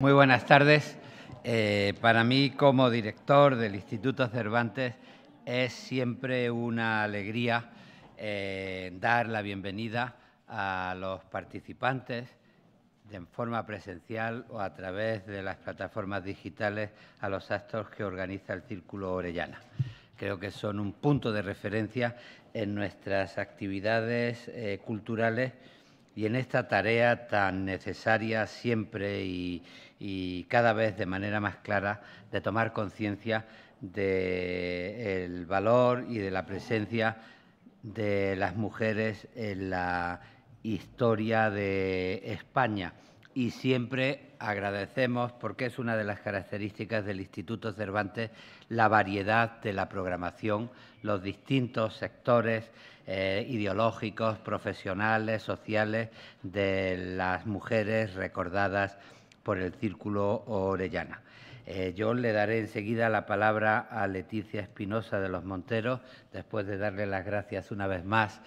Muy buenas tardes. Eh, para mí, como director del Instituto Cervantes, es siempre una alegría eh, dar la bienvenida a los participantes en forma presencial o a través de las plataformas digitales a los actos que organiza el Círculo Orellana. Creo que son un punto de referencia en nuestras actividades eh, culturales y en esta tarea tan necesaria siempre y, y cada vez de manera más clara de tomar conciencia del valor y de la presencia de las mujeres en la historia de España. Y siempre agradecemos, porque es una de las características del Instituto Cervantes, la variedad de la programación, los distintos sectores eh, ideológicos, profesionales, sociales de las mujeres recordadas por el Círculo Orellana. Eh, yo le daré enseguida la palabra a Leticia Espinosa de los Monteros, después de darle las gracias una vez más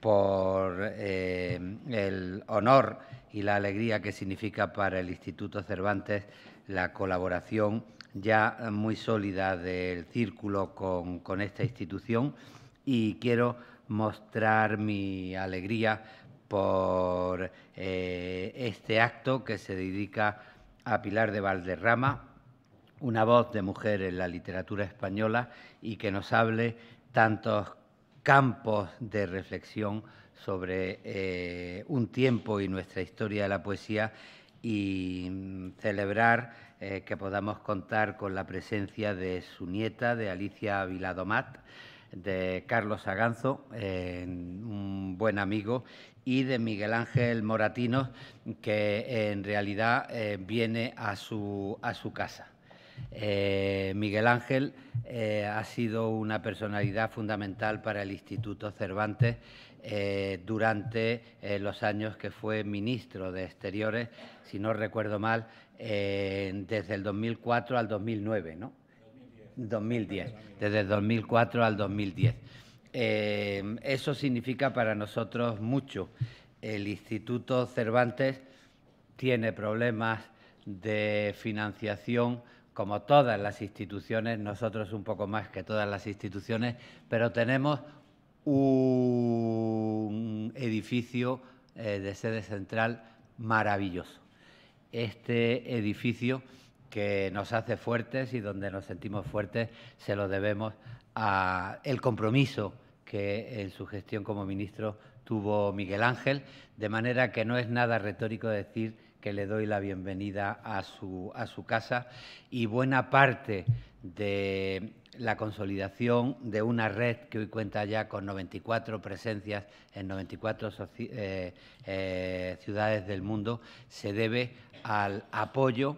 por eh, el honor y la alegría que significa para el Instituto Cervantes la colaboración ya muy sólida del círculo con, con esta institución y quiero mostrar mi alegría por eh, este acto que se dedica a Pilar de Valderrama, una voz de mujer en la literatura española y que nos hable tantos campos de reflexión sobre eh, un tiempo y nuestra historia de la poesía y mm, celebrar eh, que podamos contar con la presencia de su nieta, de Alicia Viladomat, de Carlos Aganzo, un buen amigo y de Miguel Ángel Moratinos, que eh, en realidad eh, viene a su, a su casa. Eh, Miguel Ángel ha sido una personalidad fundamental para el Instituto Cervantes durante los años que fue ministro de Exteriores, si no recuerdo mal, desde el 2004 al 2009, ¿no? 2010, desde el 2004 al 2010. Em, eso significa para nosotros mucho. El Instituto Cervantes tiene problemas de financiación como todas las instituciones, nosotros un poco más que todas las instituciones, pero tenemos un edificio eh, de sede central maravilloso. Este edificio que nos hace fuertes y donde nos sentimos fuertes se lo debemos a el compromiso que en su gestión como ministro tuvo Miguel Ángel, de manera que no es nada retórico decir que le doy la bienvenida a su, casa y buena parte de la consolidación de una red que hoy cuenta ya con 94 presencias en 94 eh, eh, ciudades del mundo se debe al apoyo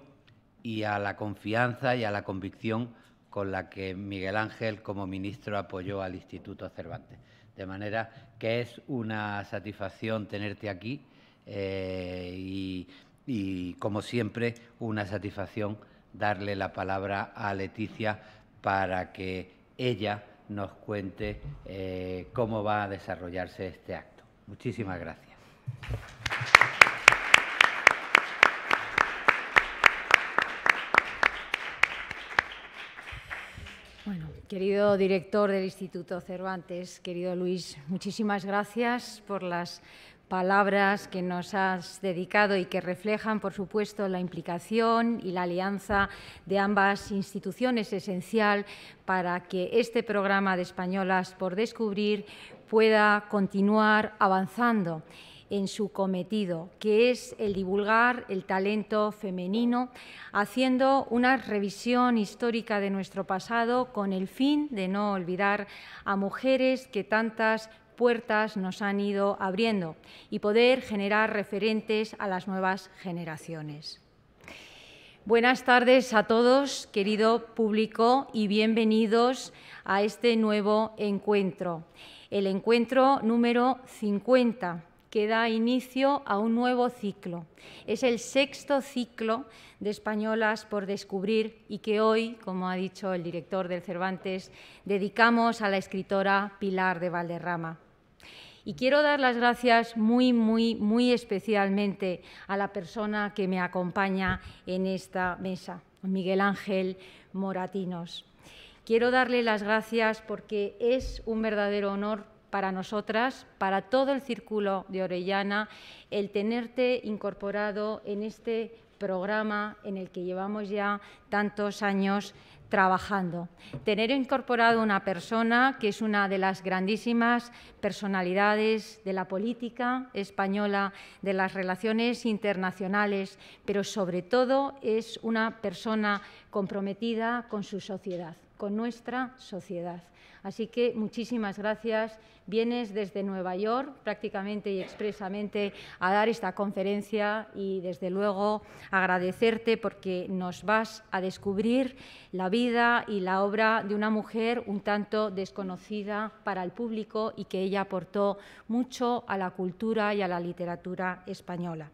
y a la confianza y a la convicción con la que Miguel Ángel como ministro apoyó al Instituto Cervantes. De manera que es una satisfacción tenerte aquí eh, y, como siempre, una satisfacción darle la palabra a Leticia para que ella nos cuente eh, cómo va a desarrollarse este acto. Muchísimas gracias. Querido director del Instituto Cervantes, querido Luis, muchísimas gracias por las palabras que nos has dedicado y que reflejan, por supuesto, la implicación y la alianza de ambas instituciones esencial para que este programa de Españolas por Descubrir pueda continuar avanzando en su cometido, que es el divulgar el talento femenino, haciendo una revisión histórica de nuestro pasado con el fin de no olvidar a mujeres que tantas puertas nos han ido abriendo y poder generar referentes a las nuevas generaciones. Buenas tardes a todos, querido público, y bienvenidos a este nuevo encuentro, el encuentro número 50 que da inicio a un nuevo ciclo. Es el sexto ciclo de Españolas por Descubrir y que hoy, como ha dicho el director del Cervantes, dedicamos a la escritora Pilar de Valderrama. Y quiero dar las gracias muy, muy, muy especialmente a la persona que me acompaña en esta mesa, Miguel Ángel Moratinos. Quiero darle las gracias porque es un verdadero honor para nosotras, para todo el círculo de Orellana, el tenerte incorporado en este programa en el que llevamos ya tantos años trabajando. Tener incorporado una persona que es una de las grandísimas personalidades de la política española, de las relaciones internacionales, pero sobre todo es una persona comprometida con su sociedad con nuestra sociedad. Así que muchísimas gracias. Vienes desde Nueva York prácticamente y expresamente a dar esta conferencia y desde luego agradecerte porque nos vas a descubrir la vida y la obra de una mujer un tanto desconocida para el público y que ella aportó mucho a la cultura y a la literatura española.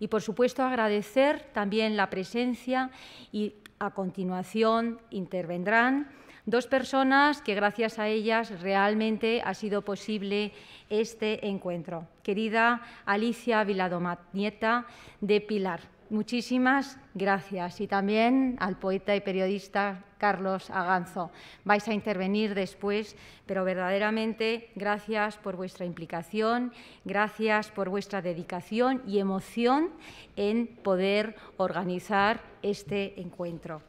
Y por supuesto agradecer también la presencia y a continuación intervendrán dos personas que gracias a ellas realmente ha sido posible este encuentro. Querida Alicia Viladomat, nieta de Pilar muchísimas gracias. Y también al poeta y periodista Carlos Aganzo. Vais a intervenir después, pero verdaderamente gracias por vuestra implicación, gracias por vuestra dedicación y emoción en poder organizar este encuentro.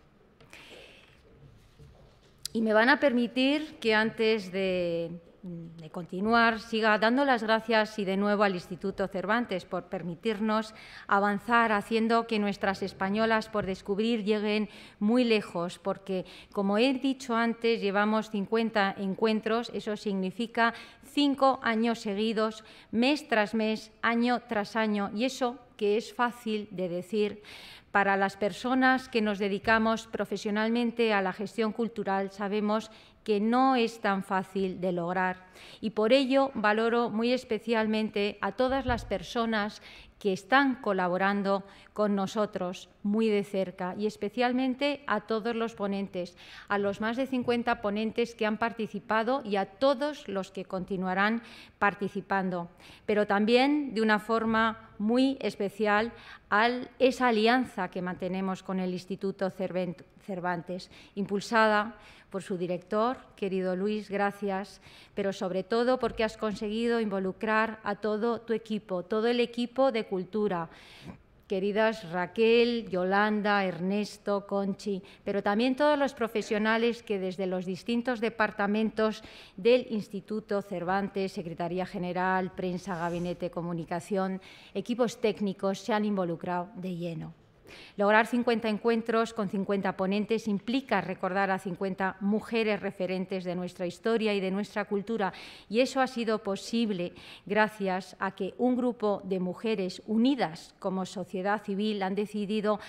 Y me van a permitir que antes de Mm, de continuar, siga dando las gracias y de nuevo al Instituto Cervantes por permitirnos avanzar haciendo que nuestras españolas por descubrir lleguen muy lejos, porque, como he dicho antes, llevamos 50 encuentros, eso significa cinco años seguidos, mes tras mes, año tras año, y eso que es fácil de decir, para las personas que nos dedicamos profesionalmente a la gestión cultural sabemos que no es tan fácil de lograr. Y por ello valoro muy especialmente a todas las personas que están colaborando con nosotros muy de cerca y especialmente a todos los ponentes, a los más de 50 ponentes que han participado y a todos los que continuarán participando, pero también de una forma muy especial a esa alianza que mantenemos con el Instituto Cervantes, impulsada por su director, querido Luis, gracias, pero sobre todo porque has conseguido involucrar a todo tu equipo, todo el equipo de cultura, queridas Raquel, Yolanda, Ernesto, Conchi, pero también todos los profesionales que desde los distintos departamentos del Instituto Cervantes, Secretaría General, Prensa, Gabinete, Comunicación, equipos técnicos se han involucrado de lleno. Lograr 50 encuentros con 50 ponentes implica recordar a 50 mujeres referentes de nuestra historia y de nuestra cultura, y eso ha sido posible gracias a que un grupo de mujeres unidas como sociedad civil han decidido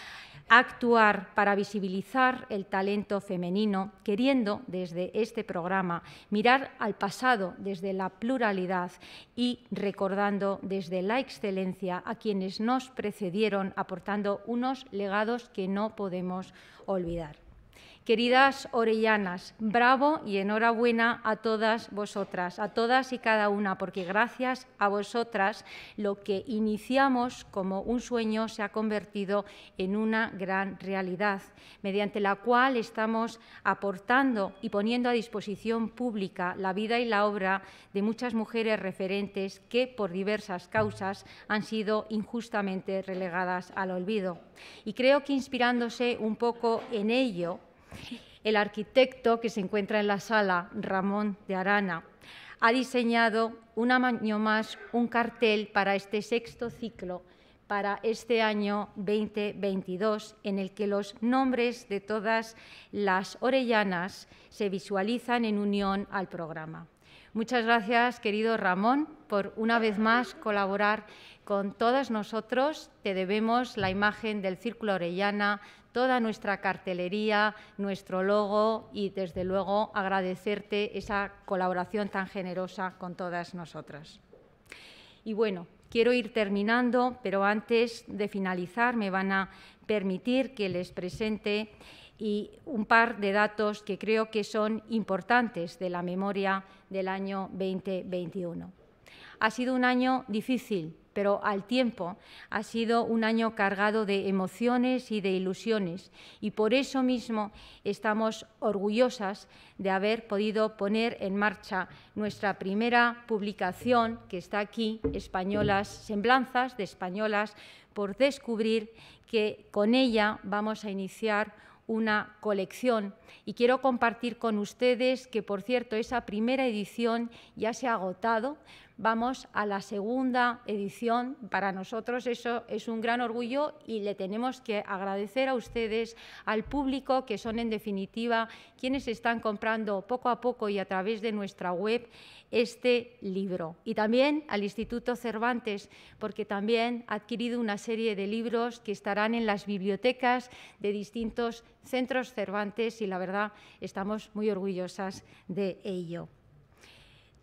actuar para visibilizar el talento femenino, queriendo desde este programa mirar al pasado desde la pluralidad y recordando desde la excelencia a quienes nos precedieron, aportando unos legados que no podemos olvidar. Queridas orellanas, bravo y enhorabuena a todas vosotras, a todas y cada una, porque gracias a vosotras lo que iniciamos como un sueño se ha convertido en una gran realidad, mediante la cual estamos aportando y poniendo a disposición pública la vida y la obra de muchas mujeres referentes que, por diversas causas, han sido injustamente relegadas al olvido. Y creo que inspirándose un poco en ello, el arquitecto que se encuentra en la sala, Ramón de Arana, ha diseñado un año más un cartel para este sexto ciclo, para este año 2022, en el que los nombres de todas las orellanas se visualizan en unión al programa. Muchas gracias, querido Ramón, por una vez más colaborar con todas nosotros. Te debemos la imagen del Círculo Orellana, toda nuestra cartelería, nuestro logo y, desde luego, agradecerte esa colaboración tan generosa con todas nosotras. Y bueno, quiero ir terminando, pero antes de finalizar me van a permitir que les presente un par de datos que creo que son importantes de la memoria del año 2021. Ha sido un año difícil pero al tiempo ha sido un año cargado de emociones y de ilusiones y por eso mismo estamos orgullosas de haber podido poner en marcha nuestra primera publicación que está aquí, Españolas Semblanzas de Españolas por Descubrir, que con ella vamos a iniciar una colección y quiero compartir con ustedes que, por cierto, esa primera edición ya se ha agotado, vamos a la segunda edición. Para nosotros eso es un gran orgullo y le tenemos que agradecer a ustedes, al público, que son en definitiva quienes están comprando poco a poco y a través de nuestra web este libro. Y también al Instituto Cervantes, porque también ha adquirido una serie de libros que estarán en las bibliotecas de distintos centros Cervantes y la verdad estamos muy orgullosas de ello.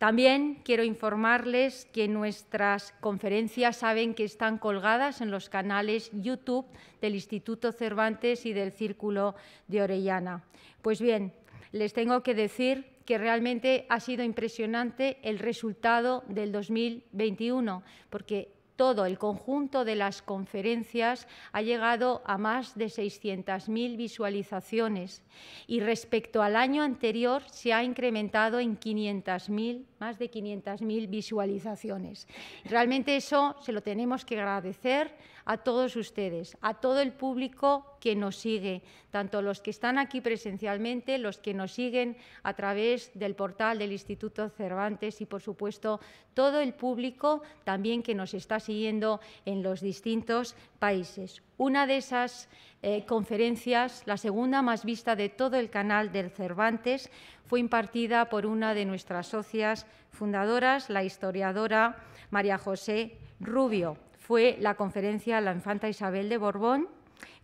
También quiero informarles que nuestras conferencias saben que están colgadas en los canales YouTube del Instituto Cervantes y del Círculo de Orellana. Pues bien, les tengo que decir que realmente ha sido impresionante el resultado del 2021, porque todo el conjunto de las conferencias ha llegado a más de 600.000 visualizaciones y respecto al año anterior se ha incrementado en 500.000 más de 500.000 visualizaciones. Realmente eso se lo tenemos que agradecer a todos ustedes, a todo el público que nos sigue, tanto los que están aquí presencialmente, los que nos siguen a través del portal del Instituto Cervantes y, por supuesto, todo el público también que nos está siguiendo en los distintos países. Una de esas eh, conferencias, la segunda más vista de todo el canal del Cervantes, fue impartida por una de nuestras socias fundadoras, la historiadora María José Rubio. Fue la conferencia La Infanta Isabel de Borbón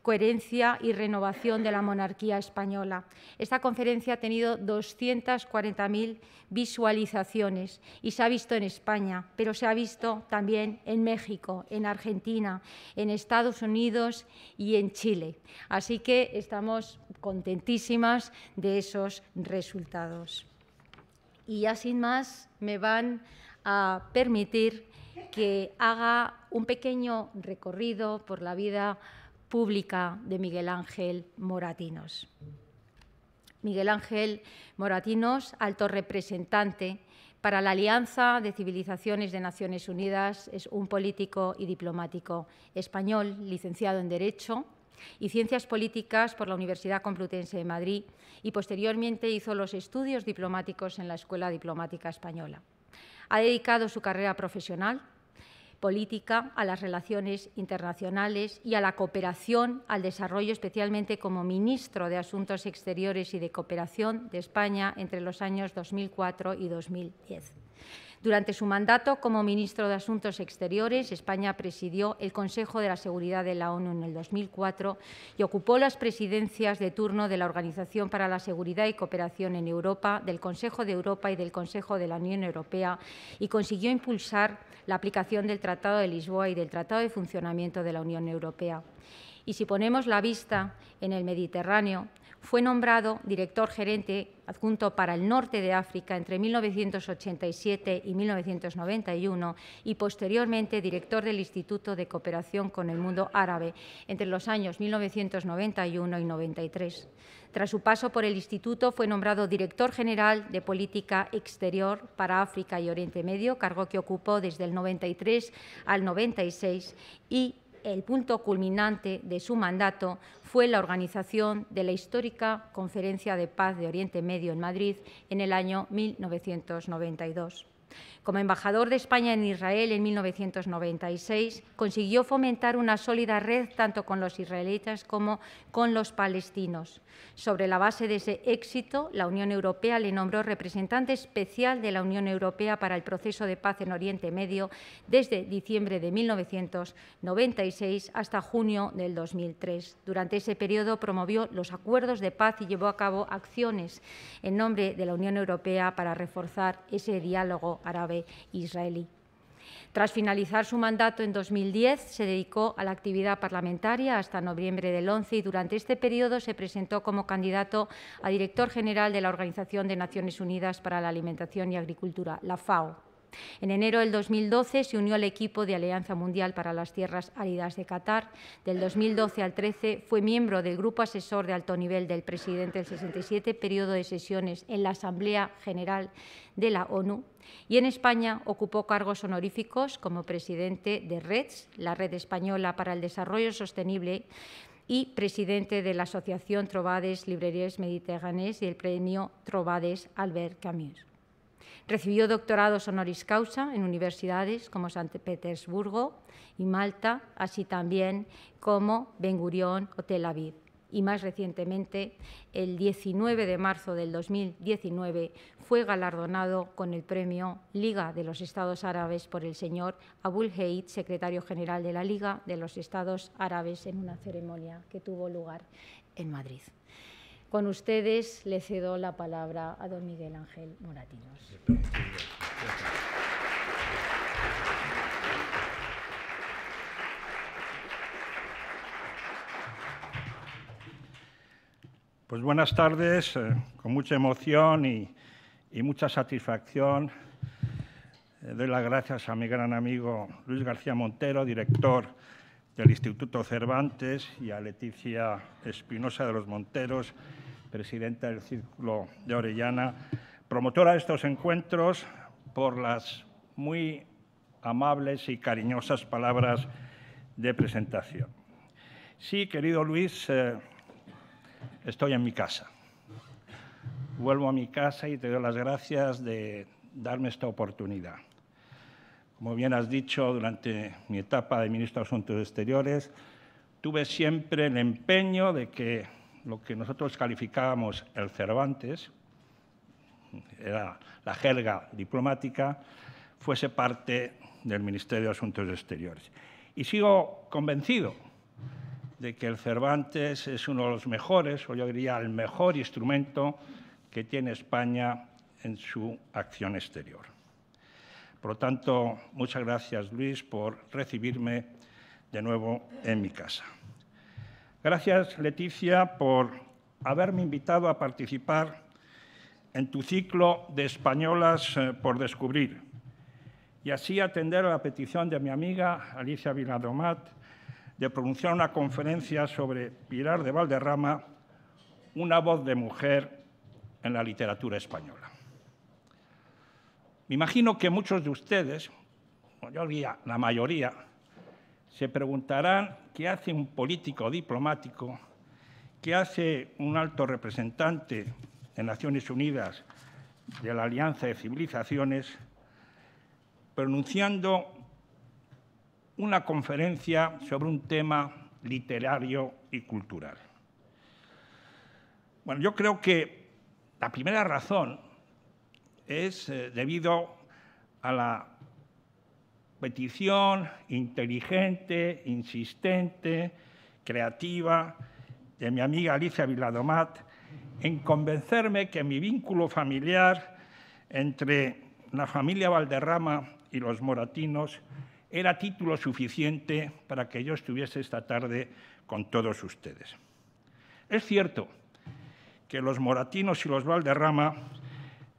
coherencia y renovación de la monarquía española. Esta conferencia ha tenido 240.000 visualizaciones y se ha visto en España, pero se ha visto también en México, en Argentina, en Estados Unidos y en Chile. Así que estamos contentísimas de esos resultados. Y ya sin más, me van a permitir que haga un pequeño recorrido por la vida pública de Miguel Ángel Moratinos. Miguel Ángel Moratinos, alto representante para la Alianza de Civilizaciones de Naciones Unidas, es un político y diplomático español, licenciado en Derecho y Ciencias Políticas por la Universidad Complutense de Madrid y posteriormente hizo los estudios diplomáticos en la Escuela Diplomática Española. Ha dedicado su carrera profesional política a las relaciones internacionales y a la cooperación al desarrollo, especialmente como ministro de Asuntos Exteriores y de Cooperación de España entre los años 2004 y 2010. Durante su mandato como ministro de Asuntos Exteriores, España presidió el Consejo de la Seguridad de la ONU en el 2004 y ocupó las presidencias de turno de la Organización para la Seguridad y Cooperación en Europa, del Consejo de Europa y del Consejo de la Unión Europea y consiguió impulsar la aplicación del Tratado de Lisboa y del Tratado de Funcionamiento de la Unión Europea y si ponemos la vista en el Mediterráneo, fue nombrado director gerente adjunto para el norte de África entre 1987 y 1991 y posteriormente director del Instituto de Cooperación con el Mundo Árabe entre los años 1991 y 93. Tras su paso por el instituto fue nombrado director general de Política Exterior para África y Oriente Medio, cargo que ocupó desde el 93 al 96 y el punto culminante de su mandato fue la organización de la histórica Conferencia de Paz de Oriente Medio en Madrid en el año 1992. Como embajador de España en Israel en 1996, consiguió fomentar una sólida red tanto con los israelitas como con los palestinos. Sobre la base de ese éxito, la Unión Europea le nombró representante especial de la Unión Europea para el proceso de paz en Oriente Medio desde diciembre de 1996 hasta junio del 2003. Durante ese periodo promovió los acuerdos de paz y llevó a cabo acciones en nombre de la Unión Europea para reforzar ese diálogo Árabe Israelí. Tras finalizar su mandato en 2010, se dedicó a la actividad parlamentaria hasta noviembre del 11 y durante este periodo se presentó como candidato a director general de la Organización de Naciones Unidas para la Alimentación y Agricultura, la FAO. En enero del 2012 se unió al equipo de Alianza Mundial para las Tierras Áridas de Qatar. Del 2012 al 13 fue miembro del Grupo Asesor de Alto Nivel del Presidente del 67, periodo de sesiones en la Asamblea General de la ONU. Y en España ocupó cargos honoríficos como presidente de REDS, la Red Española para el Desarrollo Sostenible, y presidente de la Asociación Trovades Librerías Mediterráneas y el premio Trovades Albert Camus. Recibió doctorados honoris causa en universidades como San Petersburgo y Malta, así también como Ben Gurion o Tel Aviv. Y más recientemente, el 19 de marzo del 2019, fue galardonado con el premio Liga de los Estados Árabes por el señor Abul Heid, secretario general de la Liga de los Estados Árabes, en una ceremonia que tuvo lugar en Madrid. Con ustedes le cedo la palabra a don Miguel Ángel Moratinos. Pues buenas tardes, eh, con mucha emoción y, mucha satisfacción. Eh, doy las gracias a mi gran amigo Luis García Montero, director del Instituto Cervantes y a Leticia Espinosa de los Monteros, presidenta del Círculo de Orellana, promotora de estos encuentros por las muy amables y cariñosas palabras de presentación. Sí, querido Luis, eh, estoy en mi casa. Vuelvo a mi casa y te doy las gracias de darme esta oportunidad. Como bien has dicho, durante mi etapa de ministro de Asuntos Exteriores, tuve siempre el empeño de que lo que nosotros calificábamos el Cervantes, era la jerga diplomática, fuese parte del Ministerio de Asuntos Exteriores. Y sigo convencido de que el Cervantes es uno de los mejores, o yo diría el mejor instrumento que tiene España en su acción exterior. Por lo tanto, muchas gracias, Luis, por recibirme de nuevo en mi casa. Gracias, Leticia, por haberme invitado a participar en tu ciclo de Españolas eh, por Descubrir y así atender a la petición de mi amiga Alicia Viladomat de pronunciar una conferencia sobre Pilar de Valderrama, una voz de mujer en la literatura española. Me imagino que muchos de ustedes, yo diría la mayoría, se preguntarán qué hace un político diplomático, qué hace un alto representante de Naciones Unidas de la Alianza de Civilizaciones, pronunciando una conferencia sobre un tema literario y cultural. Bueno, yo creo que la primera razón es eh, debido a la petición inteligente, insistente, creativa de mi amiga Alicia Viladomat en convencerme que mi vínculo familiar entre la familia Valderrama y los moratinos era título suficiente para que yo estuviese esta tarde con todos ustedes. Es cierto que los moratinos y los Valderrama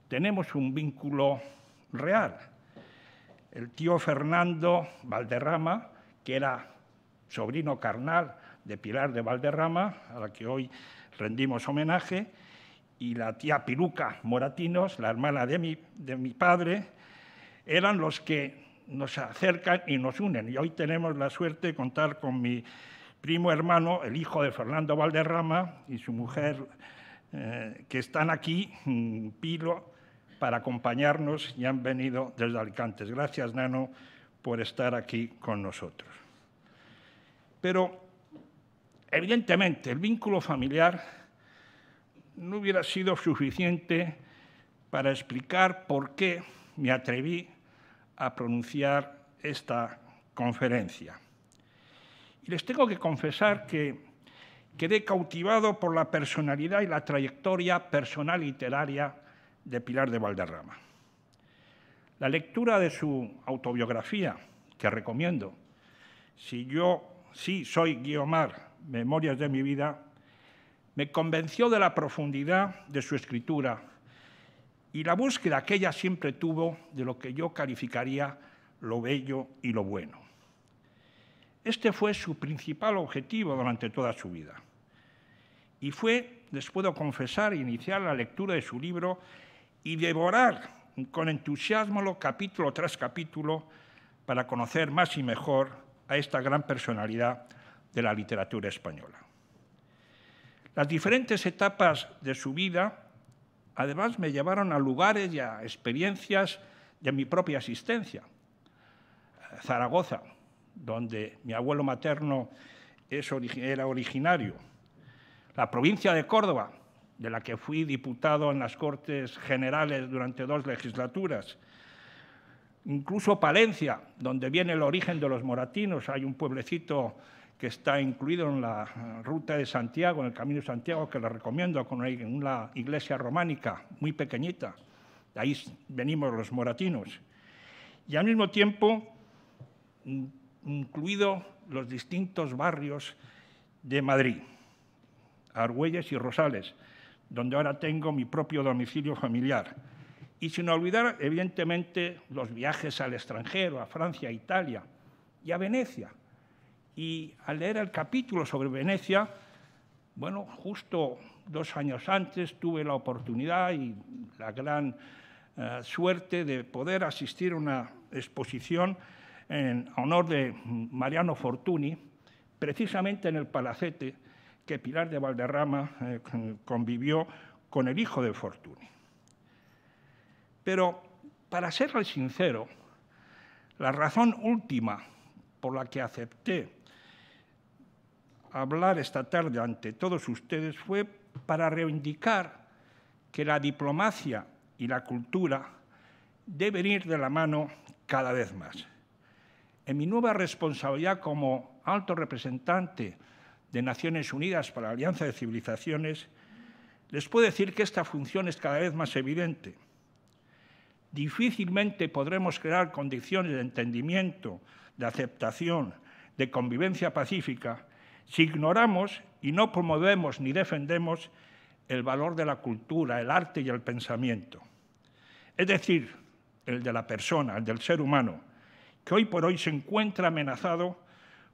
tenemos un vínculo real. El tío Fernando Valderrama, que era sobrino carnal de Pilar de Valderrama, a la que hoy rendimos homenaje, y la tía Piruca Moratinos, la hermana de mi, de mi padre, eran los que nos acercan y nos unen. Y hoy tenemos la suerte de contar con mi primo hermano, el hijo de Fernando Valderrama, y su mujer, eh, que están aquí, mm, Pilo, para acompañarnos y han venido desde Alicante. Gracias, Nano, por estar aquí con nosotros. Pero, evidentemente, el vínculo familiar no hubiera sido suficiente para explicar por qué me atreví a pronunciar esta conferencia. Y les tengo que confesar que quedé cautivado por la personalidad y la trayectoria personal literaria de Pilar de Valderrama. La lectura de su autobiografía, que recomiendo, si yo sí soy Guiomar, Memorias de mi vida, me convenció de la profundidad de su escritura y la búsqueda que ella siempre tuvo de lo que yo calificaría lo bello y lo bueno. Este fue su principal objetivo durante toda su vida. Y fue, después de confesar, iniciar la lectura de su libro y devorar con entusiasmo capítulo tras capítulo para conocer más y mejor a esta gran personalidad de la literatura española. Las diferentes etapas de su vida, además, me llevaron a lugares y a experiencias de mi propia existencia. Zaragoza, donde mi abuelo materno es, era originario, la provincia de Córdoba, de la que fui diputado en las Cortes Generales durante dos legislaturas. Incluso Palencia, donde viene el origen de los moratinos, hay un pueblecito que está incluido en la ruta de Santiago, en el Camino de Santiago, que le recomiendo, con una iglesia románica muy pequeñita. De ahí venimos los moratinos. Y al mismo tiempo, incluido los distintos barrios de Madrid, Argüelles y Rosales donde ahora tengo mi propio domicilio familiar. Y sin olvidar, evidentemente, los viajes al extranjero, a Francia, a Italia y a Venecia. Y al leer el capítulo sobre Venecia, bueno, justo dos años antes tuve la oportunidad y la gran eh, suerte de poder asistir a una exposición en honor de Mariano Fortuny, precisamente en el Palacete, que Pilar de Valderrama eh, convivió con el hijo de Fortuny. Pero, para serle sincero, la razón última por la que acepté hablar esta tarde ante todos ustedes fue para reivindicar que la diplomacia y la cultura deben ir de la mano cada vez más. En mi nueva responsabilidad como alto representante de Naciones Unidas para la Alianza de Civilizaciones, les puedo decir que esta función es cada vez más evidente. Difícilmente podremos crear condiciones de entendimiento, de aceptación, de convivencia pacífica, si ignoramos y no promovemos ni defendemos el valor de la cultura, el arte y el pensamiento. Es decir, el de la persona, el del ser humano, que hoy por hoy se encuentra amenazado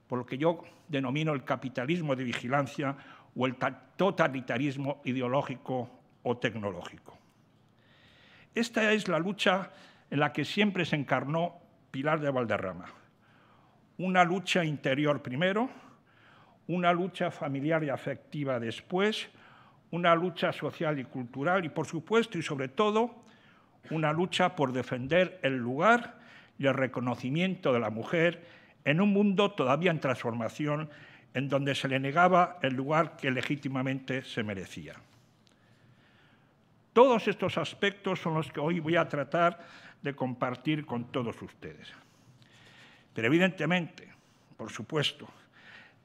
por lo que yo denomino el capitalismo de vigilancia o el totalitarismo ideológico o tecnológico. Esta es la lucha en la que siempre se encarnó Pilar de Valderrama. Una lucha interior primero, una lucha familiar y afectiva después, una lucha social y cultural y, por supuesto y sobre todo, una lucha por defender el lugar y el reconocimiento de la mujer en un mundo todavía en transformación, en donde se le negaba el lugar que legítimamente se merecía. Todos estos aspectos son los que hoy voy a tratar de compartir con todos ustedes. Pero evidentemente, por supuesto,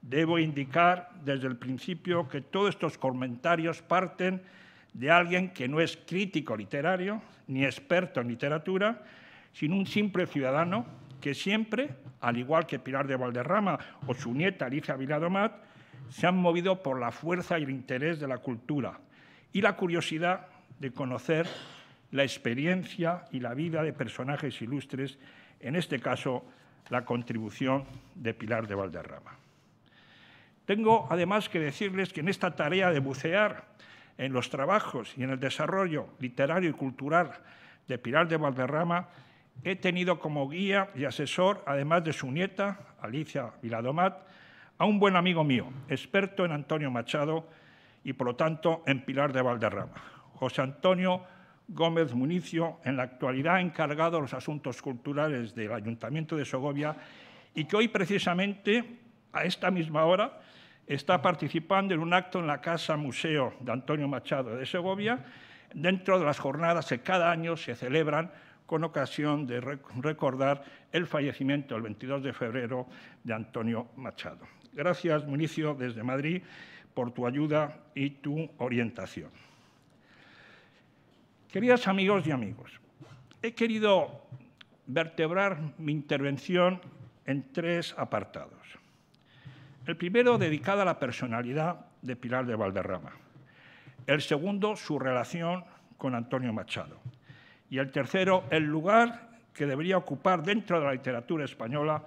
debo indicar desde el principio que todos estos comentarios parten de alguien que no es crítico literario ni experto en literatura, sino un simple ciudadano que siempre, al igual que Pilar de Valderrama o su nieta Alicia Viladomat, se han movido por la fuerza y el interés de la cultura y la curiosidad de conocer la experiencia y la vida de personajes ilustres, en este caso la contribución de Pilar de Valderrama. Tengo además que decirles que en esta tarea de bucear en los trabajos y en el desarrollo literario y cultural de Pilar de Valderrama He tenido como guía y asesor, además de su nieta, Alicia Viladomat, a un buen amigo mío, experto en Antonio Machado y, por lo tanto, en Pilar de Valderrama, José Antonio Gómez Municio, en la actualidad encargado de los asuntos culturales del Ayuntamiento de Segovia y que hoy precisamente, a esta misma hora, está participando en un acto en la Casa Museo de Antonio Machado de Segovia, dentro de las jornadas que cada año se celebran con ocasión de recordar el fallecimiento el 22 de febrero de Antonio Machado. Gracias, Municio, desde Madrid, por tu ayuda y tu orientación. Queridas amigos y amigos, he querido vertebrar mi intervención en tres apartados. El primero, dedicado a la personalidad de Pilar de Valderrama. El segundo, su relación con Antonio Machado y el tercero, el lugar que debería ocupar dentro de la literatura española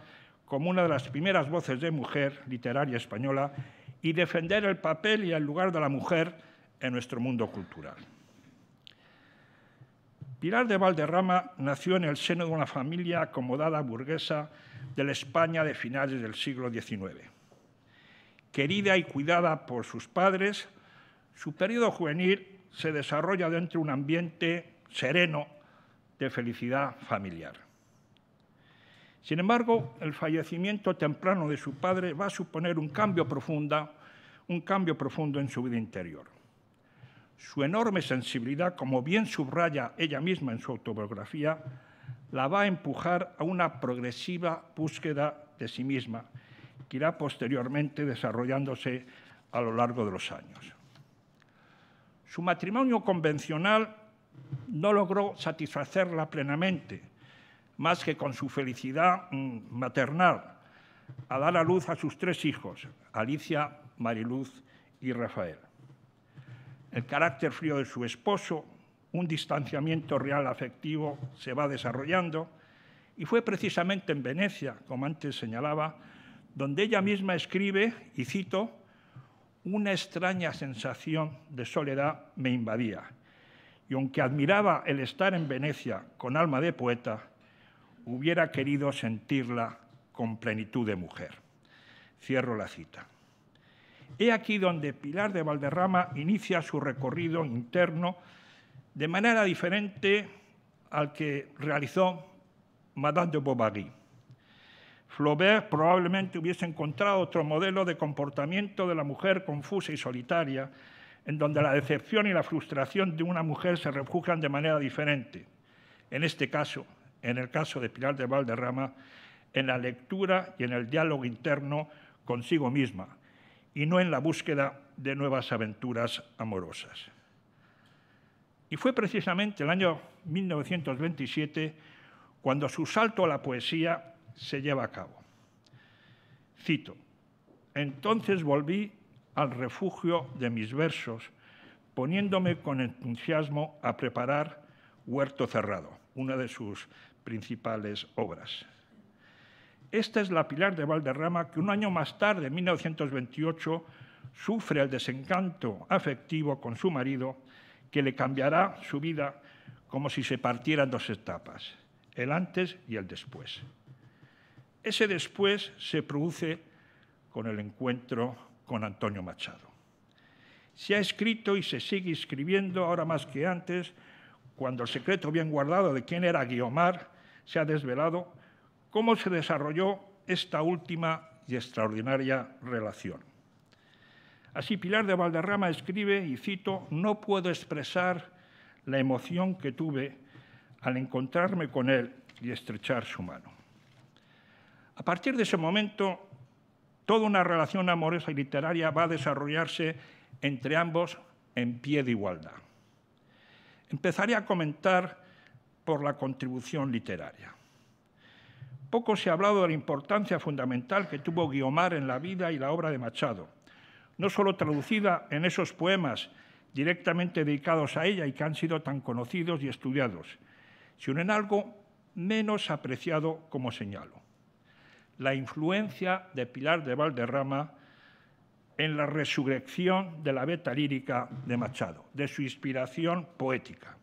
como una de las primeras voces de mujer literaria española y defender el papel y el lugar de la mujer en nuestro mundo cultural. Pilar de Valderrama nació en el seno de una familia acomodada burguesa de la España de finales del siglo XIX. Querida y cuidada por sus padres, su periodo juvenil se desarrolla dentro de un ambiente sereno de felicidad familiar. Sin embargo, el fallecimiento temprano de su padre va a suponer un cambio, un cambio profundo en su vida interior. Su enorme sensibilidad, como bien subraya ella misma en su autobiografía, la va a empujar a una progresiva búsqueda de sí misma, que irá posteriormente desarrollándose a lo largo de los años. Su matrimonio convencional no logró satisfacerla plenamente, más que con su felicidad mm, maternal, a dar a luz a sus tres hijos, Alicia, Mariluz y Rafael. El carácter frío de su esposo, un distanciamiento real afectivo se va desarrollando y fue precisamente en Venecia, como antes señalaba, donde ella misma escribe, y cito, una extraña sensación de soledad me invadía y aunque admiraba el estar en Venecia con alma de poeta, hubiera querido sentirla con plenitud de mujer. Cierro la cita. He aquí donde Pilar de Valderrama inicia su recorrido interno de manera diferente al que realizó Madame de Bovary. Flaubert probablemente hubiese encontrado otro modelo de comportamiento de la mujer confusa y solitaria, en donde la decepción y la frustración de una mujer se refugian de manera diferente. En este caso, en el caso de Pilar de Valderrama, en la lectura y en el diálogo interno consigo misma, y no en la búsqueda de nuevas aventuras amorosas. Y fue precisamente el año 1927 cuando su salto a la poesía se lleva a cabo. Cito, entonces volví al refugio de mis versos, poniéndome con entusiasmo a preparar Huerto Cerrado, una de sus principales obras. Esta es la Pilar de Valderrama que un año más tarde, en 1928, sufre el desencanto afectivo con su marido que le cambiará su vida como si se partieran dos etapas, el antes y el después. Ese después se produce con el encuentro con Antonio Machado. Se ha escrito y se sigue escribiendo ahora más que antes, cuando el secreto bien guardado de quién era Guiomar se ha desvelado, cómo se desarrolló esta última y extraordinaria relación. Así Pilar de Valderrama escribe, y cito, no puedo expresar la emoción que tuve al encontrarme con él y estrechar su mano. A partir de ese momento Toda una relación amorosa y literaria va a desarrollarse entre ambos en pie de igualdad. Empezaré a comentar por la contribución literaria. Poco se ha hablado de la importancia fundamental que tuvo Guiomar en la vida y la obra de Machado, no solo traducida en esos poemas directamente dedicados a ella y que han sido tan conocidos y estudiados, sino en algo menos apreciado como señalo la influencia de Pilar de Valderrama en la resurrección de la beta lírica de Machado, de su inspiración poética.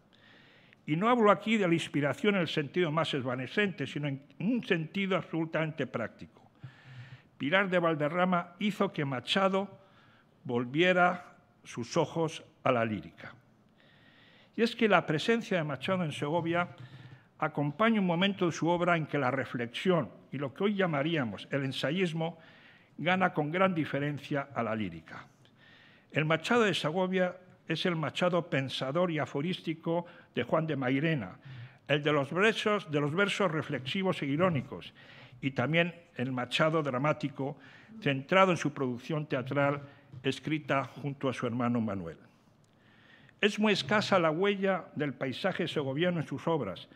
Y no hablo aquí de la inspiración en el sentido más esvanescente, sino en un sentido absolutamente práctico. Pilar de Valderrama hizo que Machado volviera sus ojos a la lírica. Y es que la presencia de Machado en Segovia acompaña un momento de su obra en que la reflexión y lo que hoy llamaríamos el ensayismo gana con gran diferencia a la lírica. El Machado de Segovia es el Machado pensador y aforístico de Juan de Mairena, el de los versos, de los versos reflexivos e irónicos, y también el Machado dramático, centrado en su producción teatral escrita junto a su hermano Manuel. Es muy escasa la huella del paisaje segoviano en sus obras,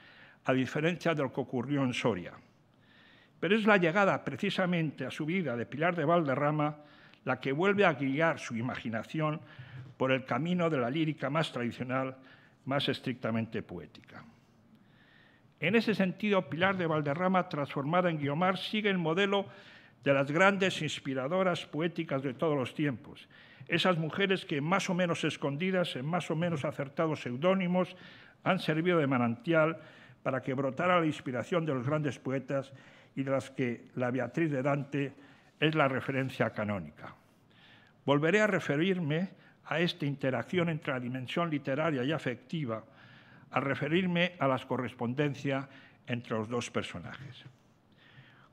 a diferencia de lo que ocurrió en Soria. Pero es la llegada precisamente a su vida de Pilar de Valderrama la que vuelve a guiar su imaginación por el camino de la lírica más tradicional, más estrictamente poética. En ese sentido, Pilar de Valderrama, transformada en Guiomar, sigue el modelo de las grandes inspiradoras poéticas de todos los tiempos, esas mujeres que más o menos escondidas, en más o menos acertados seudónimos, han servido de manantial para que brotara la inspiración de los grandes poetas y de las que la Beatriz de Dante es la referencia canónica. Volveré a referirme a esta interacción entre la dimensión literaria y afectiva a referirme a las correspondencias entre los dos personajes.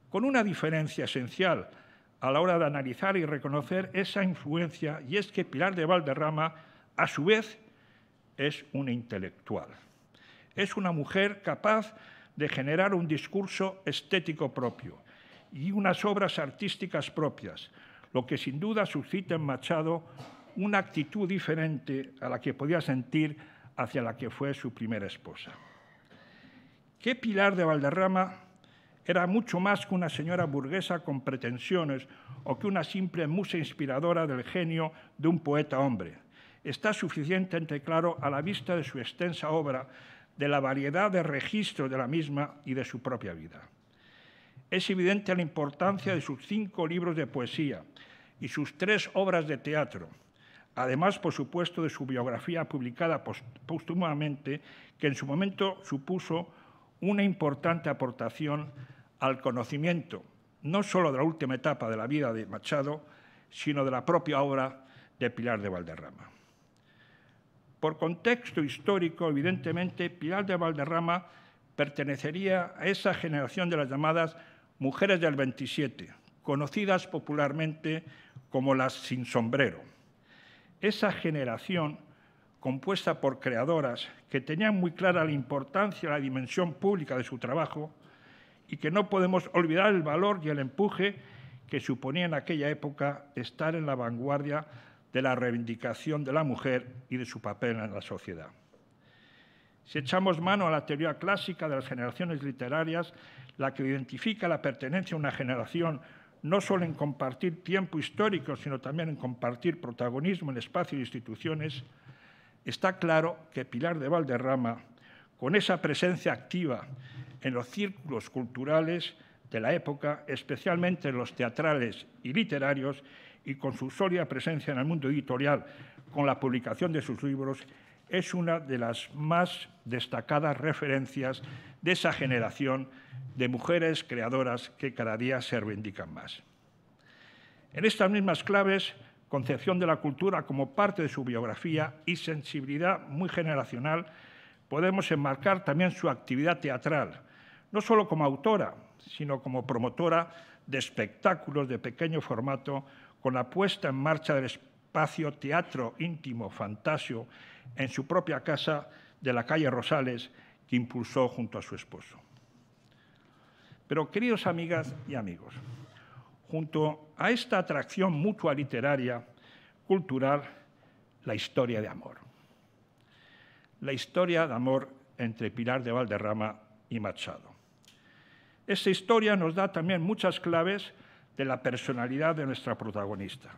Con una diferencia esencial a la hora de analizar y reconocer esa influencia, y es que Pilar de Valderrama, a su vez, es una intelectual. Es una mujer capaz de generar un discurso estético propio y unas obras artísticas propias, lo que sin duda suscita en Machado una actitud diferente a la que podía sentir hacia la que fue su primera esposa. ¿Qué Pilar de Valderrama era mucho más que una señora burguesa con pretensiones o que una simple musa inspiradora del genio de un poeta hombre? Está suficientemente claro a la vista de su extensa obra de la variedad de registros de la misma y de su propia vida. Es evidente la importancia de sus cinco libros de poesía y sus tres obras de teatro, además, por supuesto, de su biografía publicada póstumamente, que en su momento supuso una importante aportación al conocimiento, no solo de la última etapa de la vida de Machado, sino de la propia obra de Pilar de Valderrama. Por contexto histórico, evidentemente, Pilar de Valderrama pertenecería a esa generación de las llamadas mujeres del 27, conocidas popularmente como las sin sombrero. Esa generación compuesta por creadoras que tenían muy clara la importancia y la dimensión pública de su trabajo y que no podemos olvidar el valor y el empuje que suponía en aquella época estar en la vanguardia de la reivindicación de la mujer y de su papel en la sociedad. Si echamos mano a la teoría clásica de las generaciones literarias, la que identifica la pertenencia a una generación no solo en compartir tiempo histórico, sino también en compartir protagonismo en espacio de instituciones, está claro que Pilar de Valderrama, con esa presencia activa en los círculos culturales de la época, especialmente en los teatrales y literarios, y con su sólida presencia en el mundo editorial con la publicación de sus libros, es una de las más destacadas referencias de esa generación de mujeres creadoras que cada día se reivindican más. En estas mismas claves, concepción de la cultura como parte de su biografía y sensibilidad muy generacional, podemos enmarcar también su actividad teatral, no solo como autora, sino como promotora de espectáculos de pequeño formato con la puesta en marcha del espacio teatro íntimo Fantasio en su propia casa de la calle Rosales que impulsó junto a su esposo. Pero queridos amigas y amigos, junto a esta atracción mutua literaria, cultural, la historia de amor. La historia de amor entre Pilar de Valderrama y Machado. Esta historia nos da también muchas claves de la personalidad de nuestra protagonista.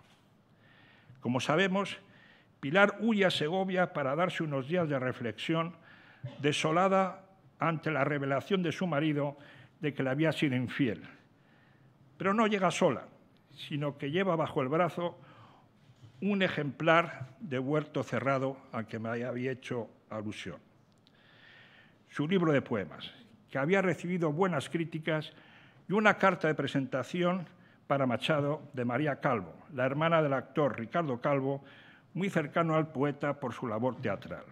Como sabemos, Pilar huye a Segovia para darse unos días de reflexión, desolada ante la revelación de su marido de que le había sido infiel. Pero no llega sola, sino que lleva bajo el brazo un ejemplar de huerto cerrado al que me había hecho alusión. Su libro de poemas, que había recibido buenas críticas y una carta de presentación para Machado de María Calvo, la hermana del actor Ricardo Calvo, muy cercano al poeta por su labor teatral.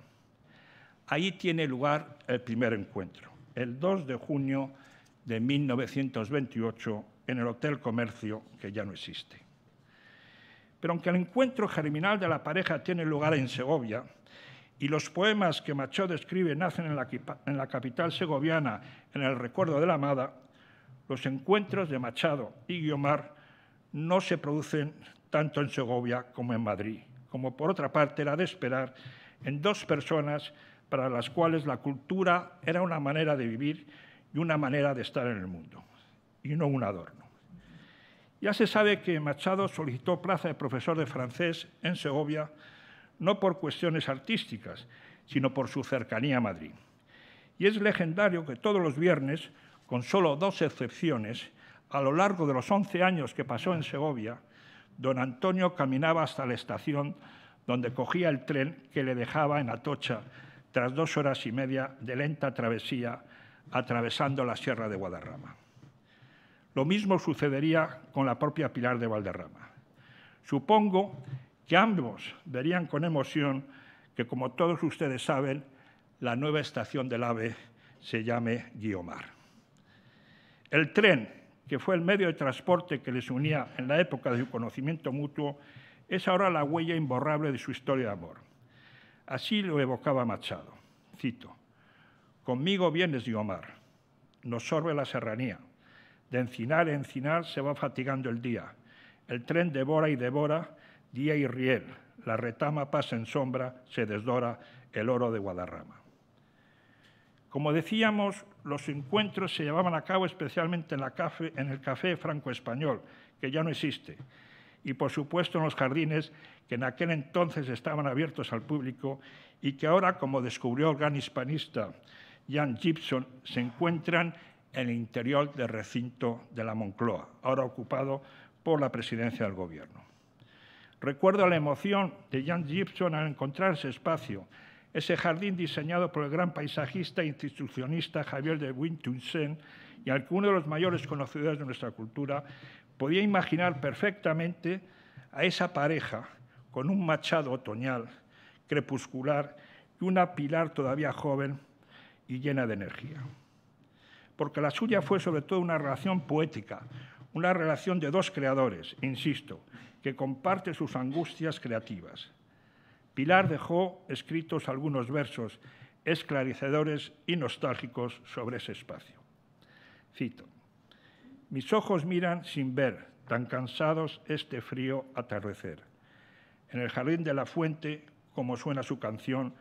Ahí tiene lugar el primer encuentro, el 2 de junio de 1928 en el Hotel Comercio, que ya no existe. Pero aunque el encuentro germinal de la pareja tiene lugar en Segovia y los poemas que Machado escribe nacen en la, en la capital segoviana en el recuerdo de la amada, los encuentros de Machado y Guiomar no se producen tanto en Segovia como en Madrid, como por otra parte era de esperar en dos personas para las cuales la cultura era una manera de vivir y una manera de estar en el mundo, y no un adorno. Ya se sabe que Machado solicitó plaza de profesor de francés en Segovia no por cuestiones artísticas, sino por su cercanía a Madrid. Y es legendario que todos los viernes con solo dos excepciones, a lo largo de los 11 años que pasó en Segovia, don Antonio caminaba hasta la estación donde cogía el tren que le dejaba en Atocha tras dos horas y media de lenta travesía atravesando la Sierra de Guadarrama. Lo mismo sucedería con la propia Pilar de Valderrama. Supongo que ambos verían con emoción que, como todos ustedes saben, la nueva estación del AVE se llame Guiomar. El tren, que fue el medio de transporte que les unía en la época de su conocimiento mutuo, es ahora la huella imborrable de su historia de amor. Así lo evocaba Machado. Cito, Conmigo vienes, de Diomar, nos sorbe la serranía. De encinar en encinar se va fatigando el día. El tren devora y devora, día y riel. La retama pasa en sombra, se desdora el oro de Guadarrama. Como decíamos, los encuentros se llevaban a cabo especialmente en, el Café Franco-Español, que ya no existe, y por supuesto en los jardines que en aquel entonces estaban abiertos al público y que ahora, como descubrió el gran hispanista Jan Gibson, se encuentran en el interior del recinto de la Moncloa, ahora ocupado por la presidencia del Gobierno. Recuerdo la emoción de Jan Gibson al encontrar ese espacio, ese jardín diseñado por el gran paisajista e institucionista Javier de Wintunsen y alguno de los mayores conocedores de nuestra cultura podía imaginar perfectamente a esa pareja con un machado otoñal, crepuscular y una pilar todavía joven y llena de energía. Porque la suya fue sobre todo una relación poética, una relación de dos creadores, insisto, que comparte sus angustias creativas. Pilar dejó escritos algunos versos esclarecedores y nostálgicos sobre ese espacio. Cito, Mis ojos miran sin ver, tan cansados este frío atardecer. En el jardín de la fuente, como suena su canción,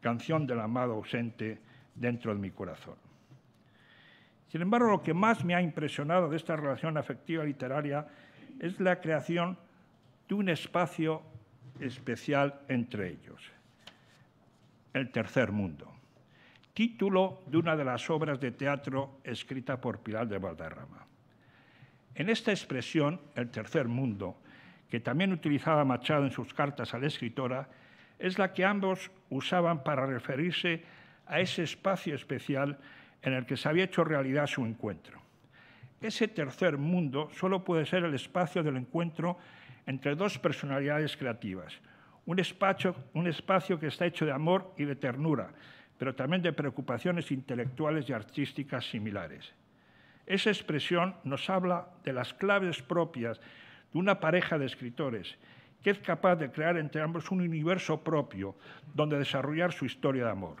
canción del amado ausente dentro de mi corazón. Sin embargo, lo que más me ha impresionado de esta relación afectiva literaria es la creación de un espacio especial entre ellos. El tercer mundo, título de una de las obras de teatro escrita por Pilar de Valderrama. En esta expresión, el tercer mundo, que también utilizaba Machado en sus cartas a la escritora, es la que ambos usaban para referirse a ese espacio especial en el que se había hecho realidad su encuentro. Ese tercer mundo solo puede ser el espacio del encuentro entre dos personalidades creativas. Un espacio, un espacio que está hecho de amor y de ternura, pero también de preocupaciones intelectuales y artísticas similares. Esa expresión nos habla de las claves propias de una pareja de escritores que es capaz de crear entre ambos un universo propio donde desarrollar su historia de amor.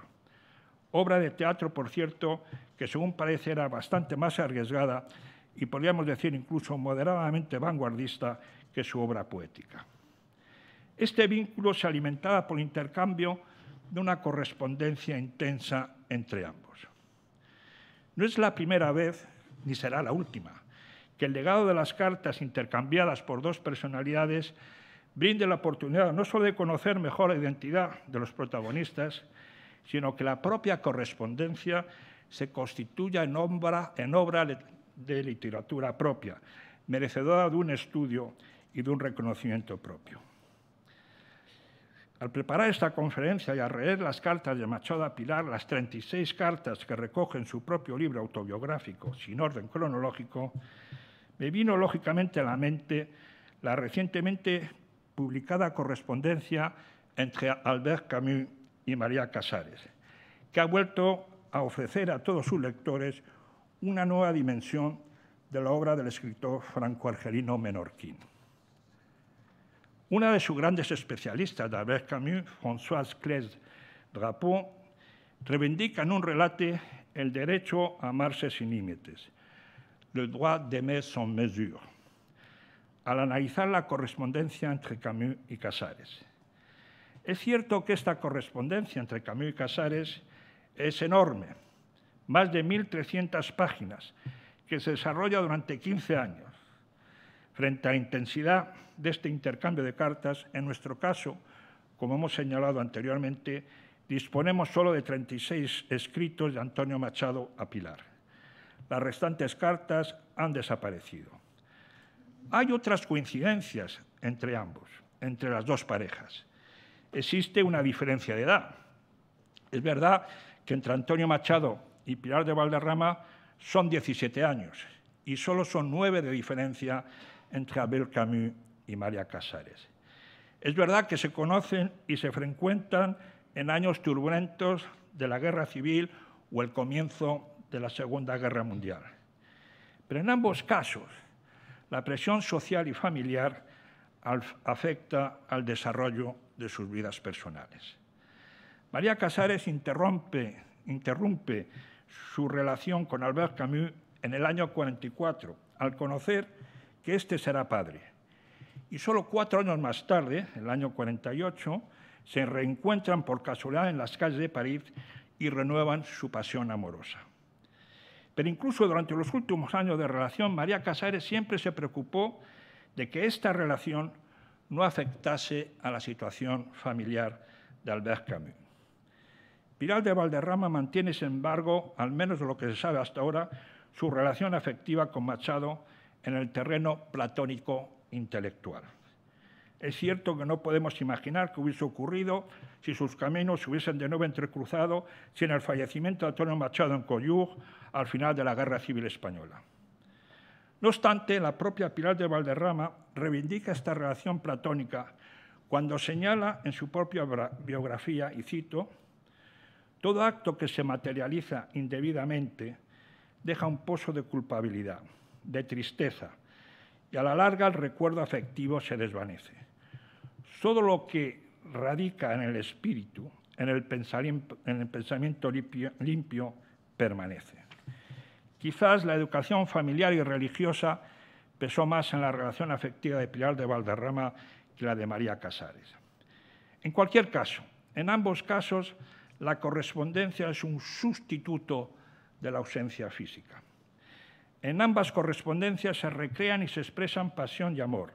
Obra de teatro, por cierto, que según parece era bastante más arriesgada y podríamos decir incluso moderadamente vanguardista que su obra poética. Este vínculo se alimentaba por el intercambio de una correspondencia intensa entre ambos. No es la primera vez, ni será la última, que el legado de las cartas intercambiadas por dos personalidades brinde la oportunidad no solo de conocer mejor la identidad de los protagonistas, sino que la propia correspondencia se constituya en obra, en obra de literatura propia, merecedora de un estudio y de un reconocimiento propio. Al preparar esta conferencia y al leer las cartas de Machada Pilar, las 36 cartas que recoge en su propio libro autobiográfico, sin orden cronológico, me vino lógicamente a la mente la recientemente publicada correspondencia entre Albert Camus y María Casares, que ha vuelto a ofrecer a todos sus lectores una nueva dimensión de la obra del escritor franco-argelino menorquín. Una de sus grandes especialistas David Camus, françois Claes Drapeau, reivindica en un relate el derecho a amarse sin límites, le droit d'aimer sans mesure, al analizar la correspondencia entre Camus y Casares. Es cierto que esta correspondencia entre Camus y Casares es enorme, más de 1.300 páginas, que se desarrolla durante 15 años. Frente a la intensidad de este intercambio de cartas, en nuestro caso, como hemos señalado anteriormente, disponemos solo de 36 escritos de Antonio Machado a Pilar. Las restantes cartas han desaparecido. Hay otras coincidencias entre ambos, entre las dos parejas. Existe una diferencia de edad. Es verdad que entre Antonio Machado y Pilar de Valderrama son 17 años y solo son nueve de diferencia entre Abel Camus y María Casares. Es verdad que se conocen y se frecuentan en años turbulentos de la guerra civil o el comienzo de la Segunda Guerra Mundial. Pero en ambos casos, la presión social y familiar afecta al desarrollo de sus vidas personales. María Casares interrumpe, interrumpe su relación con Albert Camus en el año 44, al conocer que éste será padre. Y solo cuatro años más tarde, en el año 48, se reencuentran por casualidad en las calles de París y renuevan su pasión amorosa. Pero incluso durante los últimos años de relación, María Casares siempre se preocupó de que esta relación no afectase a la situación familiar de Albert Camus. Pilar de Valderrama mantiene, sin embargo, al menos de lo que se sabe hasta ahora, su relación afectiva con Machado en el terreno platónico intelectual. Es cierto que no podemos imaginar qué hubiese ocurrido si sus caminos se hubiesen de nuevo entrecruzado sin el fallecimiento de Antonio Machado en Collur al final de la Guerra Civil Española. No obstante, la propia Pilar de Valderrama reivindica esta relación platónica cuando señala en su propia biografía, y cito, todo acto que se materializa indebidamente deja un pozo de culpabilidad de tristeza, y a la larga el recuerdo afectivo se desvanece. Todo lo que radica en el espíritu, en el pensamiento, limpio, limpio, permanece. Quizás la educación familiar y religiosa pesó más en la relación afectiva de Pilar de Valderrama que la de María Casares. En cualquier caso, en ambos casos, la correspondencia es un sustituto de la ausencia física. En ambas correspondencias se recrean y se expresan pasión y amor.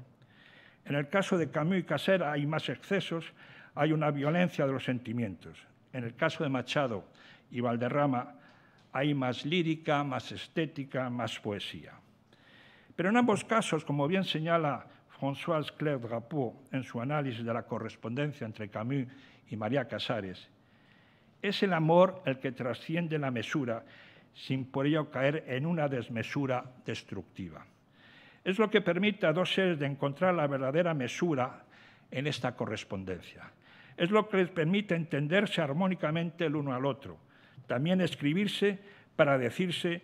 En el caso de Camus y Casera hay más excesos, hay una violencia de los sentimientos. En el caso de Machado y Valderrama hay más lírica, más estética, más poesía. Pero en ambos casos, como bien señala françois Claire Drapeau en su análisis de la correspondencia entre Camus y María Casares, es el amor el que trasciende la mesura sin por ello caer en una desmesura destructiva. Es lo que permite a dos seres de encontrar la verdadera mesura en esta correspondencia. Es lo que les permite entenderse armónicamente el uno al otro, también escribirse para decirse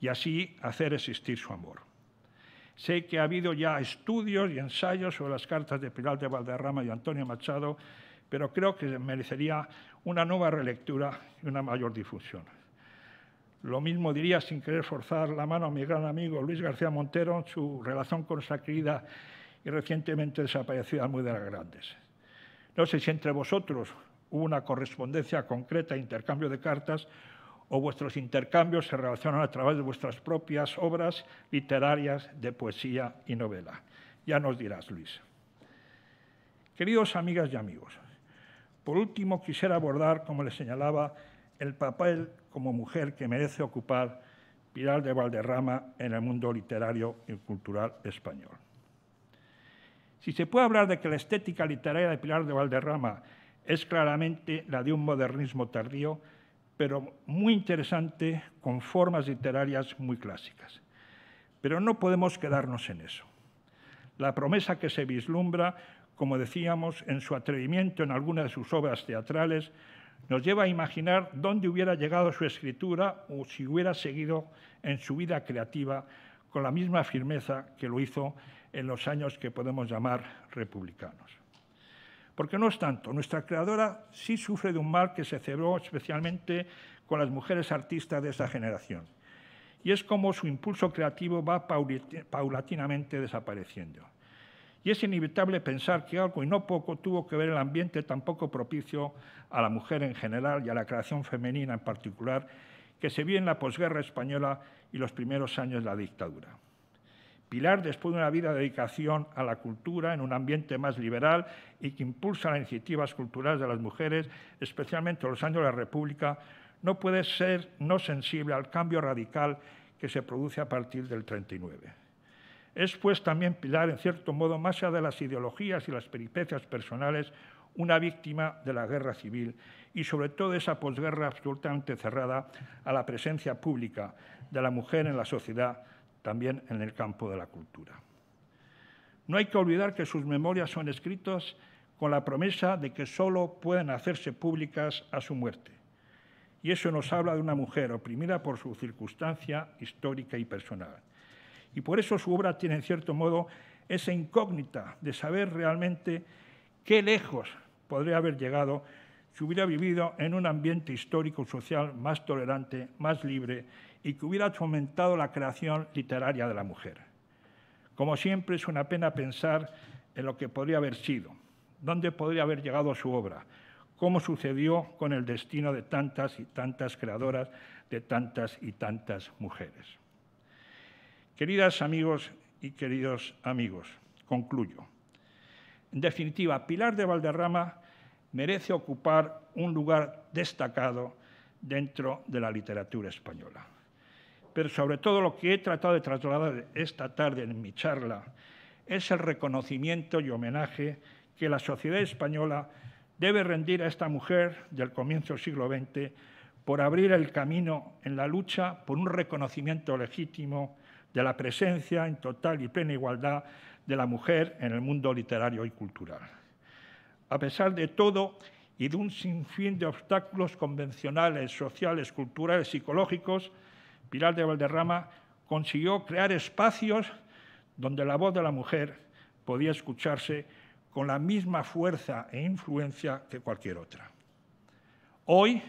y así hacer existir su amor. Sé que ha habido ya estudios y ensayos sobre las cartas de Pilar de Valderrama y Antonio Machado, pero creo que merecería una nueva relectura y una mayor difusión. Lo mismo diría sin querer forzar la mano a mi gran amigo Luis García Montero su relación con esa querida y recientemente desaparecida muy de las Grandes. No sé si entre vosotros hubo una correspondencia concreta, intercambio de cartas, o vuestros intercambios se relacionan a través de vuestras propias obras literarias de poesía y novela. Ya nos dirás, Luis. Queridos amigas y amigos, por último quisiera abordar, como le señalaba, el papel como mujer que merece ocupar Pilar de Valderrama en el mundo literario y cultural español. Si se puede hablar de que la estética literaria de Pilar de Valderrama es claramente la de un modernismo tardío, pero muy interesante, con formas literarias muy clásicas. Pero no podemos quedarnos en eso. La promesa que se vislumbra, como decíamos, en su atrevimiento en algunas de sus obras teatrales, nos lleva a imaginar dónde hubiera llegado su escritura o si hubiera seguido en su vida creativa con la misma firmeza que lo hizo en los años que podemos llamar republicanos. Porque no es tanto, nuestra creadora sí sufre de un mal que se cebró especialmente con las mujeres artistas de esa generación. Y es como su impulso creativo va paulatinamente desapareciendo y es inevitable pensar que algo y no poco tuvo que ver el ambiente tan poco propicio a la mujer en general y a la creación femenina en particular que se vio en la posguerra española y los primeros años de la dictadura. Pilar, después de una vida de dedicación a la cultura en un ambiente más liberal y que impulsa las iniciativas culturales de las mujeres, especialmente en los años de la República, no puede ser no sensible al cambio radical que se produce a partir del 39. Es pues también Pilar, en cierto modo, más allá de las ideologías y las peripecias personales, una víctima de la guerra civil y sobre todo de esa posguerra absolutamente cerrada a la presencia pública de la mujer en la sociedad, también en el campo de la cultura. No hay que olvidar que sus memorias son escritas con la promesa de que solo pueden hacerse públicas a su muerte. Y eso nos habla de una mujer oprimida por su circunstancia histórica y personal. Y por eso su obra tiene, en cierto modo, esa incógnita de saber realmente qué lejos podría haber llegado si hubiera vivido en un ambiente histórico social más tolerante, más libre y que hubiera fomentado la creación literaria de la mujer. Como siempre, es una pena pensar en lo que podría haber sido, dónde podría haber llegado su obra, cómo sucedió con el destino de tantas y tantas creadoras, de tantas y tantas mujeres. Queridas amigos y queridos amigos, concluyo. En definitiva, Pilar de Valderrama merece ocupar un lugar destacado dentro de la literatura española. Pero sobre todo lo que he tratado de trasladar esta tarde en mi charla es el reconocimiento y homenaje que la sociedad española debe rendir a esta mujer del comienzo del siglo XX por abrir el camino en la lucha por un reconocimiento legítimo de la presencia en total y plena igualdad de la mujer en el mundo literario y cultural. A pesar de todo y de un sinfín de obstáculos convencionales, sociales, culturales, psicológicos, Pilar de Valderrama consiguió crear espacios donde la voz de la mujer podía escucharse con la misma fuerza e influencia que cualquier otra. Hoy,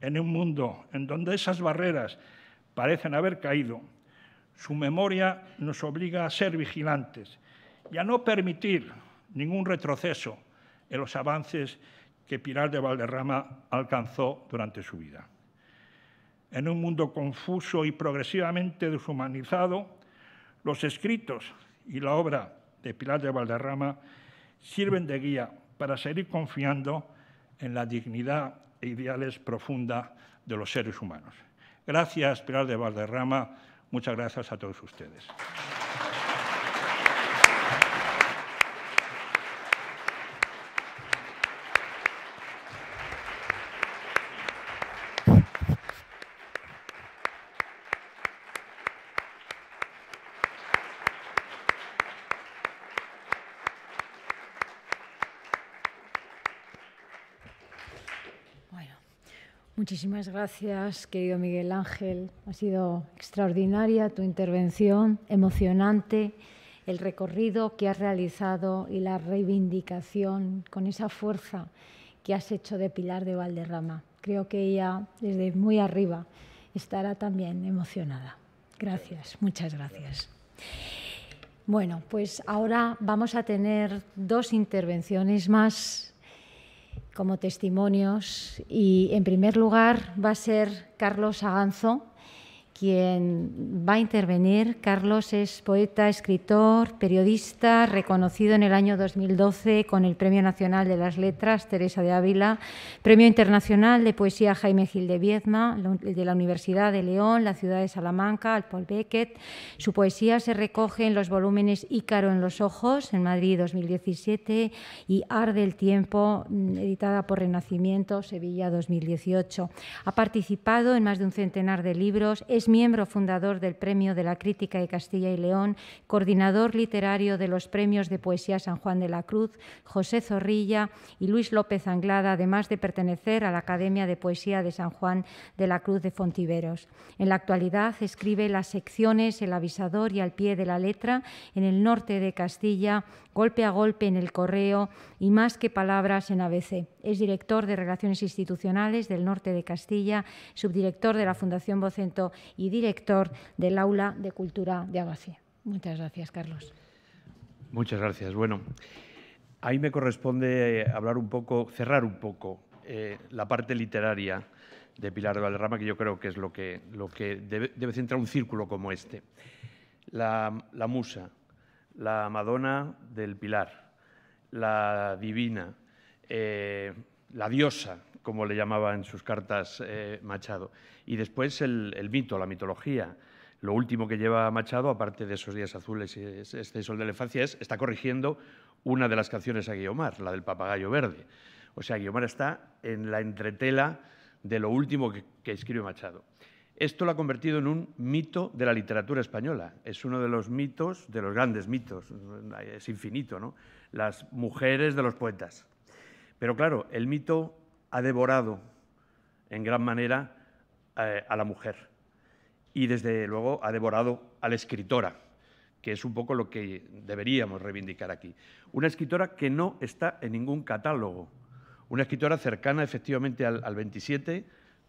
en un mundo en donde esas barreras parecen haber caído, su memoria nos obliga a ser vigilantes y a no permitir ningún retroceso en los avances que Pilar de Valderrama alcanzó durante su vida. En un mundo confuso y progresivamente deshumanizado, los escritos y la obra de Pilar de Valderrama sirven de guía para seguir confiando en la dignidad e ideales profunda de los seres humanos. Gracias, Pilar de Valderrama Muchas gracias a todos ustedes. Muchísimas gracias, querido Miguel Ángel. Ha sido extraordinaria tu intervención, emocionante el recorrido que has realizado y la reivindicación con esa fuerza que has hecho de Pilar de Valderrama. Creo que ella desde muy arriba estará también emocionada. Gracias, muchas gracias. Bueno, pues ahora vamos a tener dos intervenciones más como testimonios. Y en primer lugar va a ser Carlos Aganzo, quien va a intervenir, Carlos, es poeta, escritor, periodista, reconocido en el año 2012 con el Premio Nacional de las Letras Teresa de Ávila, Premio Internacional de Poesía Jaime Gil de Viedma, de la Universidad de León, la ciudad de Salamanca, al Paul Beckett. Su poesía se recoge en los volúmenes Ícaro en los Ojos, en Madrid 2017, y Arde el Tiempo, mm, editada por Renacimiento, Sevilla 2018. Ha participado en más de un centenar de libros, es miembro fundador del Premio de la Crítica de Castilla y León, coordinador literario de los Premios de Poesía San Juan de la Cruz, José Zorrilla y Luis López Anglada, además de pertenecer a la Academia de Poesía de San Juan de la Cruz de Fontiveros. En la actualidad escribe las secciones El avisador y al pie de la letra en el norte de Castilla, golpe a golpe en el correo y más que palabras en ABC. Es director de Relaciones Institucionales del norte de Castilla, subdirector de la Fundación Vocento y director del Aula de Cultura de Abasí. Muchas gracias, Carlos. Muchas gracias. Bueno, ahí me corresponde eh, hablar un poco, cerrar un poco eh, la parte literaria de Pilar de Valderrama, que yo creo que es lo que, debe, centrar un círculo como este. La, musa, la Madonna del Pilar, la divina, eh, la diosa, como le llamaba en sus cartas eh, Machado. Y después el, mito, la mitología. Lo último que lleva Machado, aparte de esos días azules y este sol de elefancia, es, está corrigiendo una de las canciones a Guiomar, la del papagayo verde. O sea, Guiomar está en la entretela de lo último que escribe Machado. Esto lo ha convertido en un mito de la literatura española. Es uno de los mitos, de los grandes mitos, es infinito, ¿no? Las mujeres de los poetas. Pero claro, el mito ha devorado en gran manera eh, a la mujer y desde luego ha devorado a la escritora, que es un poco lo que deberíamos reivindicar aquí. Una escritora que no está en ningún catálogo, una escritora cercana efectivamente al, 27,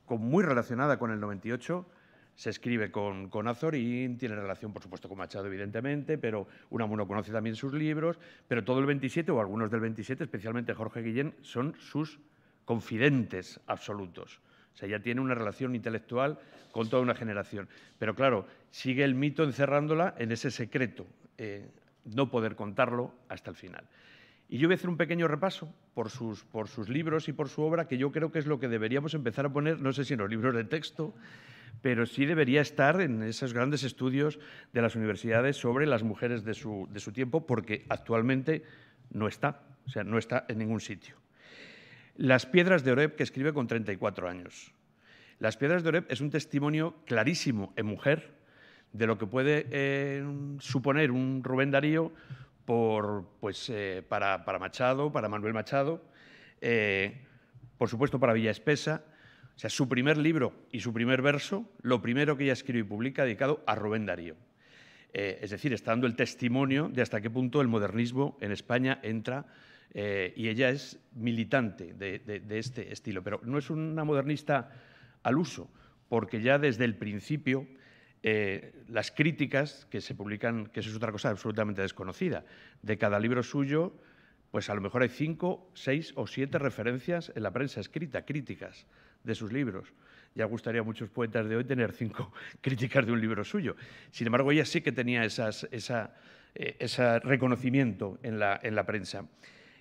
con, muy relacionada con el 98, se escribe con, con, Azorín, tiene relación, por supuesto, con Machado, evidentemente, pero Unamuno conoce también sus libros, pero todo el 27 o algunos del 27, especialmente Jorge Guillén, son sus confidentes absolutos. O sea, ya tiene una relación intelectual con toda una generación. Pero claro, sigue el mito encerrándola en ese secreto, eh, no poder contarlo hasta el final. Y yo voy a hacer un pequeño repaso por sus, por sus libros y por su obra, que yo creo que es lo que deberíamos empezar a poner, no sé si en los libros de texto, pero sí debería estar en esos grandes estudios de las universidades sobre las mujeres de su tiempo, porque actualmente no está, o sea, no está en ningún sitio. Las piedras de Oreb, que escribe con 34 años. Las piedras de Oreb es un testimonio clarísimo en mujer de lo que puede eh, suponer un Rubén Darío pues, eh, para, Machado, para Manuel Machado, eh, por supuesto para Villa Espesa. O sea, su primer libro y su primer verso, lo primero que ella escribe y publica dedicado a Rubén Darío. es decir, está dando el testimonio de hasta qué punto el modernismo en España entra eh, y ella es militante de, este estilo, pero no es una modernista al uso, porque ya desde el principio eh, las críticas que se publican, que eso es otra cosa absolutamente desconocida, de cada libro suyo, pues a lo mejor hay cinco, seis o siete referencias en la prensa escrita, críticas de sus libros. Ya gustaría a muchos poetas de hoy tener cinco críticas de un libro suyo. Sin embargo, ella sí que tenía eh, ese reconocimiento en en la prensa.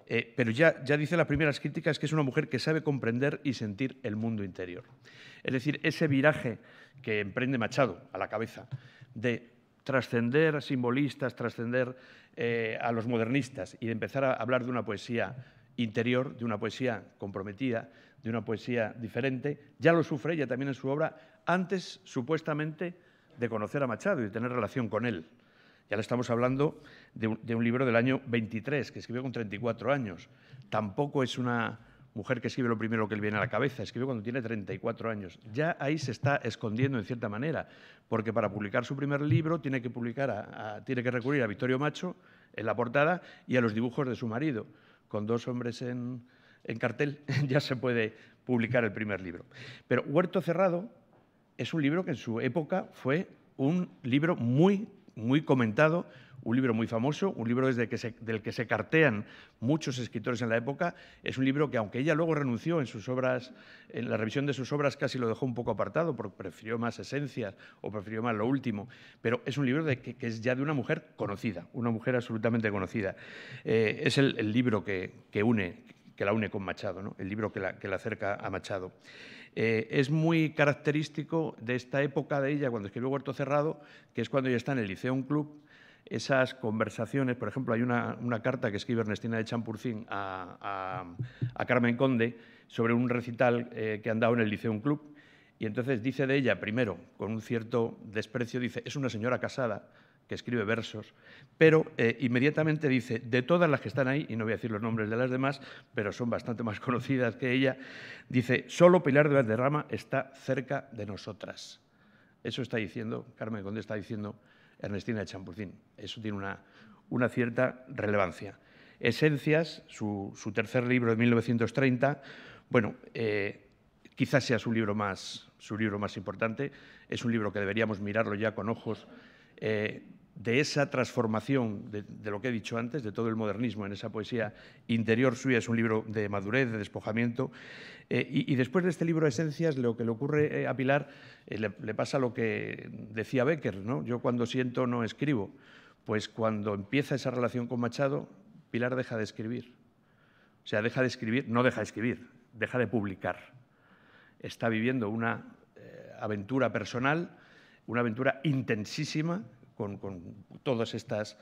Eh, pero ya, ya dice las primeras críticas que es una mujer que sabe comprender y sentir el mundo interior. Es decir, ese viraje que emprende Machado a la cabeza de trascender a simbolistas, trascender eh, a los modernistas y de empezar a hablar de una poesía interior, de una poesía comprometida, de una poesía diferente, ya lo sufre ella también en su obra antes supuestamente de conocer a Machado y de tener relación con él. Ya le estamos hablando de un, libro del año 23, que escribió con 34 años. Tampoco es una mujer que escribe lo primero que le viene a la cabeza, escribe cuando tiene 34 años. Ya ahí se está escondiendo en cierta manera, porque para publicar su primer libro tiene que, publicar tiene que recurrir a Victorio Macho en la portada y a los dibujos de su marido, con dos hombres en cartel, ya se puede publicar el primer libro. Pero Huerto Cerrado es un libro que en su época fue un libro muy muy comentado, un libro muy famoso, un libro desde que del que se cartean muchos escritores en la época. Es un libro que, aunque ella luego renunció en sus obras, en la revisión de sus obras casi lo dejó un poco apartado, porque prefirió más esencias o prefirió más lo último, pero es un libro que, es ya de una mujer conocida, una mujer absolutamente conocida. Eh, es el, libro que, la une con Machado, el libro que la acerca a Machado. Eh, es muy característico de esta época de ella, cuando escribió Huerto Cerrado, que es cuando ella está en el Liceo Un Club, esas conversaciones, por ejemplo, hay una, carta que escribe Ernestina de Champurcín a, Carmen Conde sobre un recital eh, que han dado en el Liceo Club, y entonces dice de ella, primero, con un cierto desprecio, dice, es una señora casada, que escribe versos, pero eh, inmediatamente dice, de todas las que están ahí, y no voy a decir los nombres de las demás, pero son bastante más conocidas que ella, dice, solo Pilar de Valderrama está cerca de nosotras. Eso está diciendo, Carmen Gondé está diciendo Ernestina de Champurcín. Eso tiene una, una cierta relevancia. Esencias, su, tercer libro de 1930, bueno, eh, quizás sea su libro, más, su libro más importante, es un libro que deberíamos mirarlo ya con ojos eh, de esa transformación de, lo que he dicho antes, de todo el modernismo en esa poesía interior suya. Es un libro de madurez, de despojamiento. Eh, y, después de este libro Esencias, lo que le ocurre eh, a Pilar eh, le, pasa lo que decía Becker, ¿no? Yo cuando siento no escribo. Pues cuando empieza esa relación con Machado, Pilar deja de escribir. O sea, deja de escribir, no deja de escribir, deja de publicar. Está viviendo una aventura personal, una aventura intensísima con, todas estas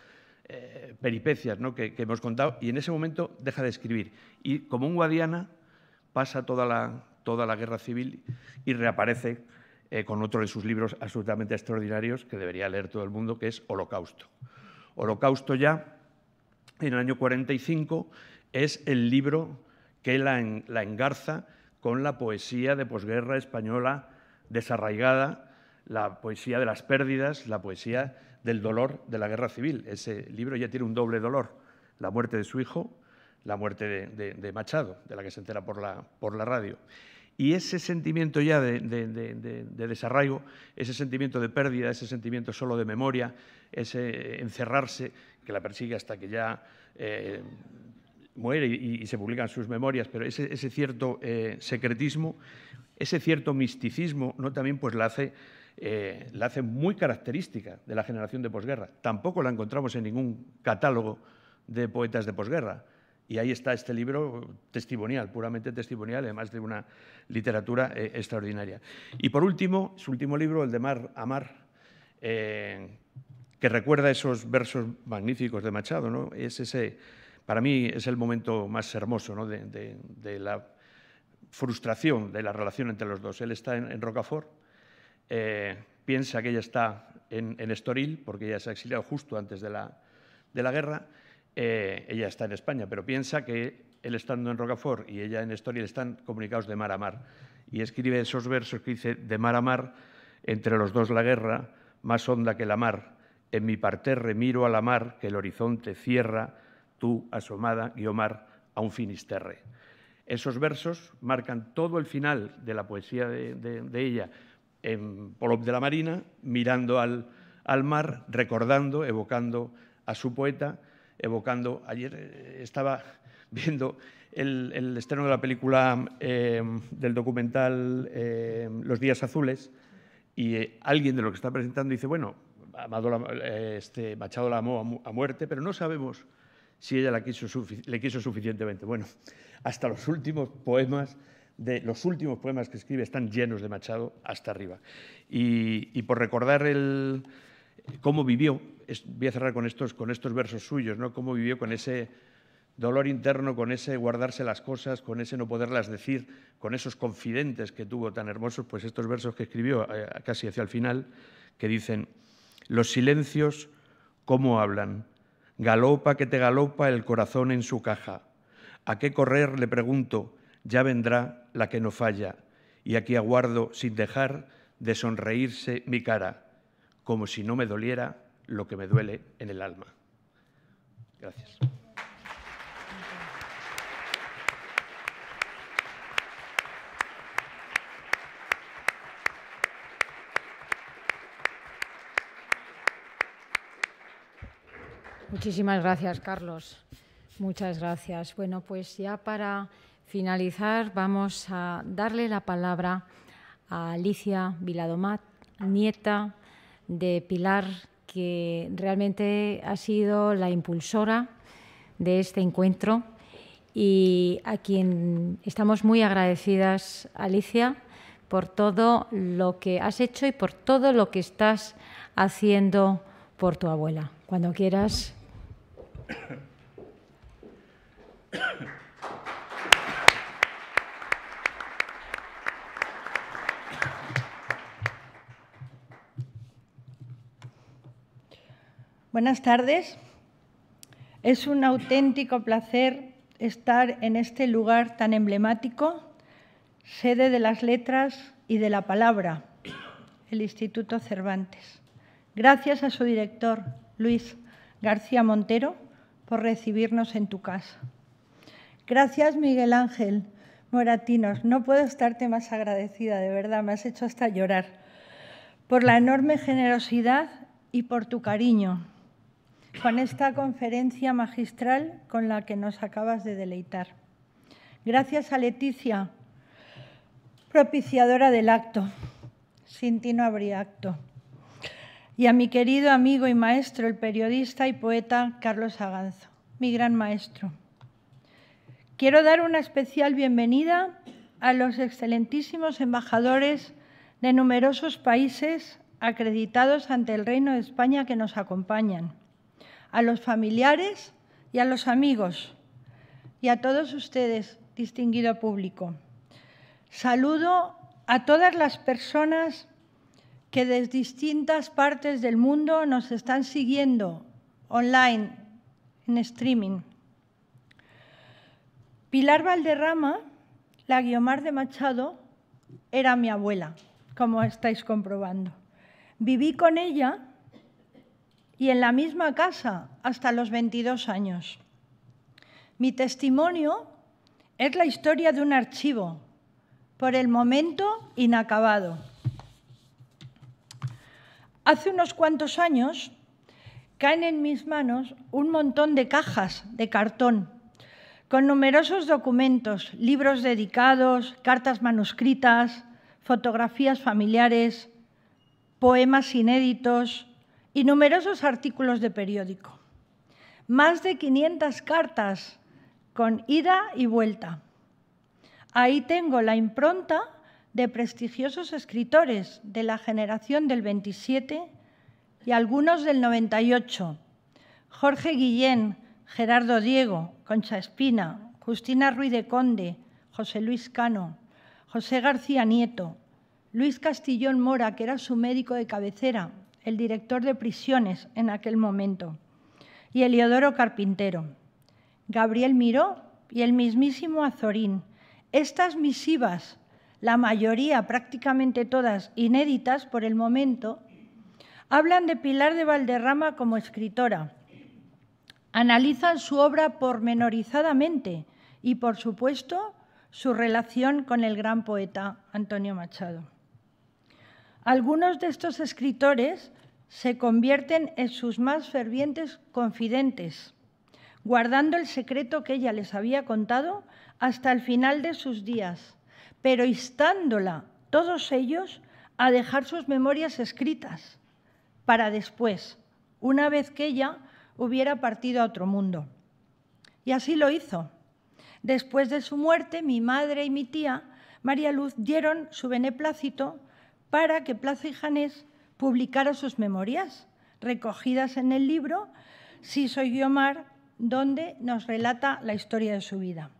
eh, peripecias que, hemos contado, y en ese momento deja de escribir. Y como un guadiana pasa toda la, toda la guerra civil y reaparece eh, con otro de sus libros absolutamente extraordinarios que debería leer todo el mundo, que es Holocausto. Holocausto ya, en el año 45, es el libro que la engarza con la poesía de posguerra española desarraigada, la poesía de las pérdidas, la poesía del dolor de la guerra civil. Ese libro ya tiene un doble dolor, la muerte de su hijo, la muerte de, Machado, de la que se entera por la, por la radio. Y ese sentimiento ya de, desarraigo, ese sentimiento de pérdida, ese sentimiento solo de memoria, ese encerrarse que la persigue hasta que ya eh, muere y, se publican sus memorias, pero ese, cierto eh, secretismo, ese cierto misticismo, ¿no? también pues la hace eh, la hace muy característica de la generación de posguerra. Tampoco la encontramos en ningún catálogo de poetas de posguerra. Y ahí está este libro testimonial, puramente testimonial, además de una literatura eh, extraordinaria. Y por último, su último libro, el de Mar a Mar, eh, que recuerda esos versos magníficos de Machado. Es para mí es el momento más hermoso de, la frustración de la relación entre los dos. Él está en Rocafort eh, piensa que ella está en, Estoril, porque ella se ha exiliado justo antes de la, guerra. Eh, ella está en España, pero piensa que él estando en Rocafort y ella en Estoril están comunicados de mar a mar. Y escribe esos versos que dice, de mar a mar, entre los dos la guerra, más honda que la mar. En mi parterre miro a la mar, que el horizonte cierra, tú, asomada, Guiomar, a un finisterre. Esos versos marcan todo el final de la poesía de ella en Polop de la Marina, mirando al, mar, recordando, evocando a su poeta, evocando. Ayer eh, estaba viendo el, el estreno de la película eh, del documental eh, Los Días Azules y alguien de lo que está presentando dice, bueno, este, Machado la amó a, muerte, pero no sabemos si ella le quiso suficientemente. Bueno, hasta los últimos poemas de los últimos poemas que escribe están llenos de Machado hasta arriba. Y, por recordar el, cómo vivió, voy a cerrar con estos, con estos versos suyos, ¿no? cómo vivió con ese dolor interno, con ese guardarse las cosas, con ese no poderlas decir, con esos confidentes que tuvo tan hermosos, pues estos versos que escribió eh, casi hacia el final, que dicen, los silencios, ¿cómo hablan? Galopa que te galopa el corazón en su caja. ¿A qué correr? Le pregunto, ya vendrá la que no falla, y aquí aguardo sin dejar de sonreírse mi cara, como si no me doliera lo que me duele en el alma. Gracias. Muchísimas gracias, Carlos. Muchas gracias. Bueno, pues ya para finalizar vamos a darle la palabra a Alicia Viladomat, nieta de Pilar, que realmente ha sido la impulsora de este encuentro y a quien estamos muy agradecidas, Alicia, por todo lo que has hecho y por todo lo que estás haciendo por tu abuela. Cuando quieras. Buenas tardes. Es un auténtico placer estar en este lugar tan emblemático, sede de las letras y de la palabra, el Instituto Cervantes. Gracias a su director, Luis García Montero, por recibirnos en tu casa. Gracias, Miguel Ángel Moratinos. No puedo estarte más agradecida, de verdad, me has hecho hasta llorar, por la enorme generosidad y por tu cariño con esta conferencia magistral con la que nos acabas de deleitar. Gracias a Leticia, propiciadora del acto. Sin ti no habría acto. Y a mi querido amigo y maestro, el periodista y poeta Carlos Aganzo, mi gran maestro. Quiero dar una especial bienvenida a los excelentísimos embajadores de numerosos países acreditados ante el Reino de España que nos acompañan a los familiares y a los amigos y a todos ustedes, distinguido público. Saludo a todas las personas que desde distintas partes del mundo nos están siguiendo online, en streaming. Pilar Valderrama, la Guiomar de Machado, era mi abuela, como estáis comprobando. Viví con ella y en la misma casa hasta los 22 años. Mi testimonio es la historia de un archivo, por el momento inacabado. Hace unos cuantos años caen en mis manos un montón de cajas de cartón con numerosos documentos, libros dedicados, cartas manuscritas, fotografías familiares, poemas inéditos, y numerosos artículos de periódico. Más de 500 cartas con ida y vuelta. Ahí tengo la impronta de prestigiosos escritores de la generación del 27 y algunos del 98. Jorge Guillén, Gerardo Diego, Concha Espina, Justina Ruiz de Conde, José Luis Cano, José García Nieto, Luis Castillón Mora, que era su médico de cabecera, el director de prisiones en aquel momento, y Eliodoro Carpintero, Gabriel Miró y el mismísimo Azorín. Estas misivas, la mayoría, prácticamente todas, inéditas por el momento, hablan de Pilar de Valderrama como escritora. Analizan su obra pormenorizadamente y, por supuesto, su relación con el gran poeta Antonio Machado. Algunos de estos escritores se convierten en sus más fervientes confidentes, guardando el secreto que ella les había contado hasta el final de sus días, pero instándola, todos ellos, a dejar sus memorias escritas para después, una vez que ella hubiera partido a otro mundo. Y así lo hizo. Después de su muerte, mi madre y mi tía, María Luz, dieron su beneplácito para que Plaza y Janés publicara sus memorias, recogidas en el libro Si soy Guiomar, donde nos relata la historia de su vida.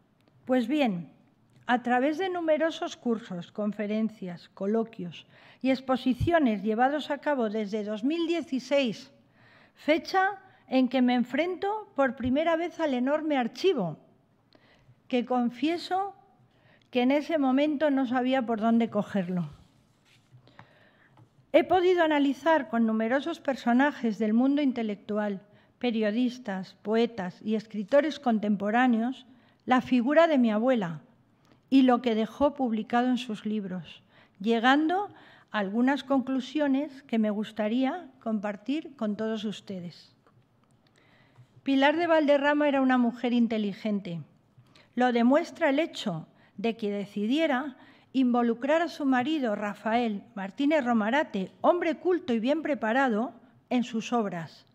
Pues bien, a través de numerosos cursos, conferencias, coloquios y exposiciones llevados a cabo desde 2016, fecha en que me enfrento por primera vez al enorme archivo, que confieso que en ese momento no sabía por dónde cogerlo. He podido analizar con numerosos personajes del mundo intelectual, periodistas, poetas y escritores contemporáneos, la figura de mi abuela y lo que dejó publicado en sus libros, llegando a algunas conclusiones que me gustaría compartir con todos ustedes. Pilar de Valderrama era una mujer inteligente. Lo demuestra el hecho de que decidiera involucrar a su marido Rafael Martínez Romarate, hombre culto y bien preparado, en sus obras.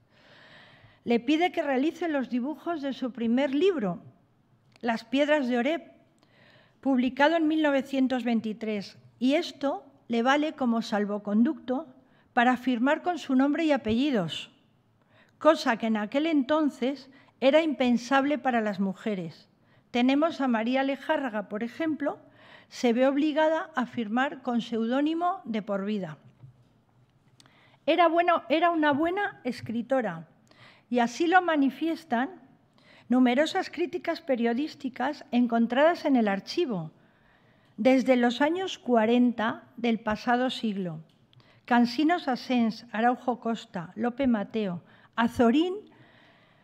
Le pide que realice los dibujos de su primer libro, Las Piedras de Oreb, publicado en 1923, y esto le vale como salvoconducto para firmar con su nombre y apellidos, cosa que en aquel entonces era impensable para las mujeres. Tenemos a María Lejárraga, por ejemplo, se ve obligada a firmar con seudónimo de por vida. Era, bueno, era una buena escritora y así lo manifiestan numerosas críticas periodísticas encontradas en el archivo desde los años 40 del pasado siglo. Cansinos Asens, Araujo Costa, Lope Mateo, Azorín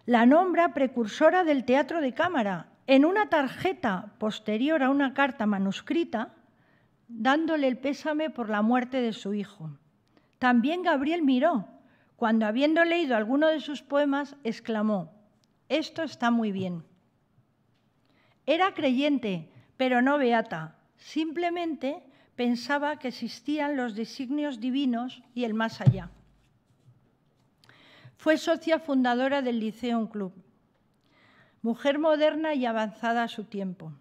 la nombra precursora del teatro de cámara en una tarjeta posterior a una carta manuscrita dándole el pésame por la muerte de su hijo. También Gabriel miró, cuando habiendo leído alguno de sus poemas, exclamó, esto está muy bien. Era creyente, pero no beata, simplemente pensaba que existían los designios divinos y el más allá. Fue socia fundadora del Liceo Club mujer moderna y avanzada a su tiempo.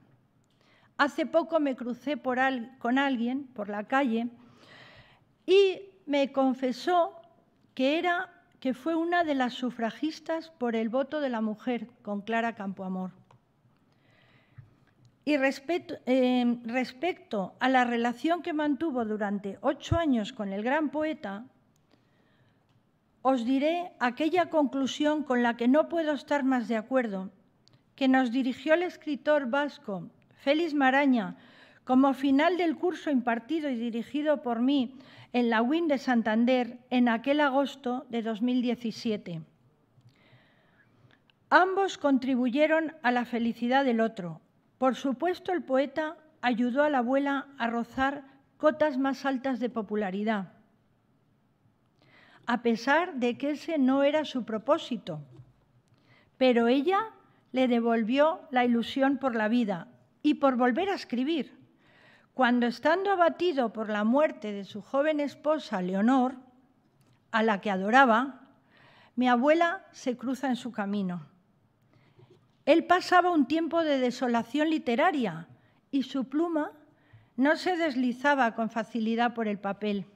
Hace poco me crucé por al, con alguien por la calle y me confesó que, era, que fue una de las sufragistas por el voto de la mujer con Clara Campoamor. Y em, respecto a la relación que mantuvo durante ocho años con el gran poeta, os diré aquella conclusión con la que no puedo estar más de acuerdo que nos dirigió el escritor vasco Félix Maraña como final del curso impartido y dirigido por mí en la WIN de Santander en aquel agosto de 2017. Ambos contribuyeron a la felicidad del otro. Por supuesto, el poeta ayudó a la abuela a rozar cotas más altas de popularidad, a pesar de que ese no era su propósito. Pero ella le devolvió la ilusión por la vida y por volver a escribir. Cuando estando abatido por la muerte de su joven esposa Leonor, a la que adoraba, mi abuela se cruza en su camino. Él pasaba un tiempo de desolación literaria y su pluma no se deslizaba con facilidad por el papel.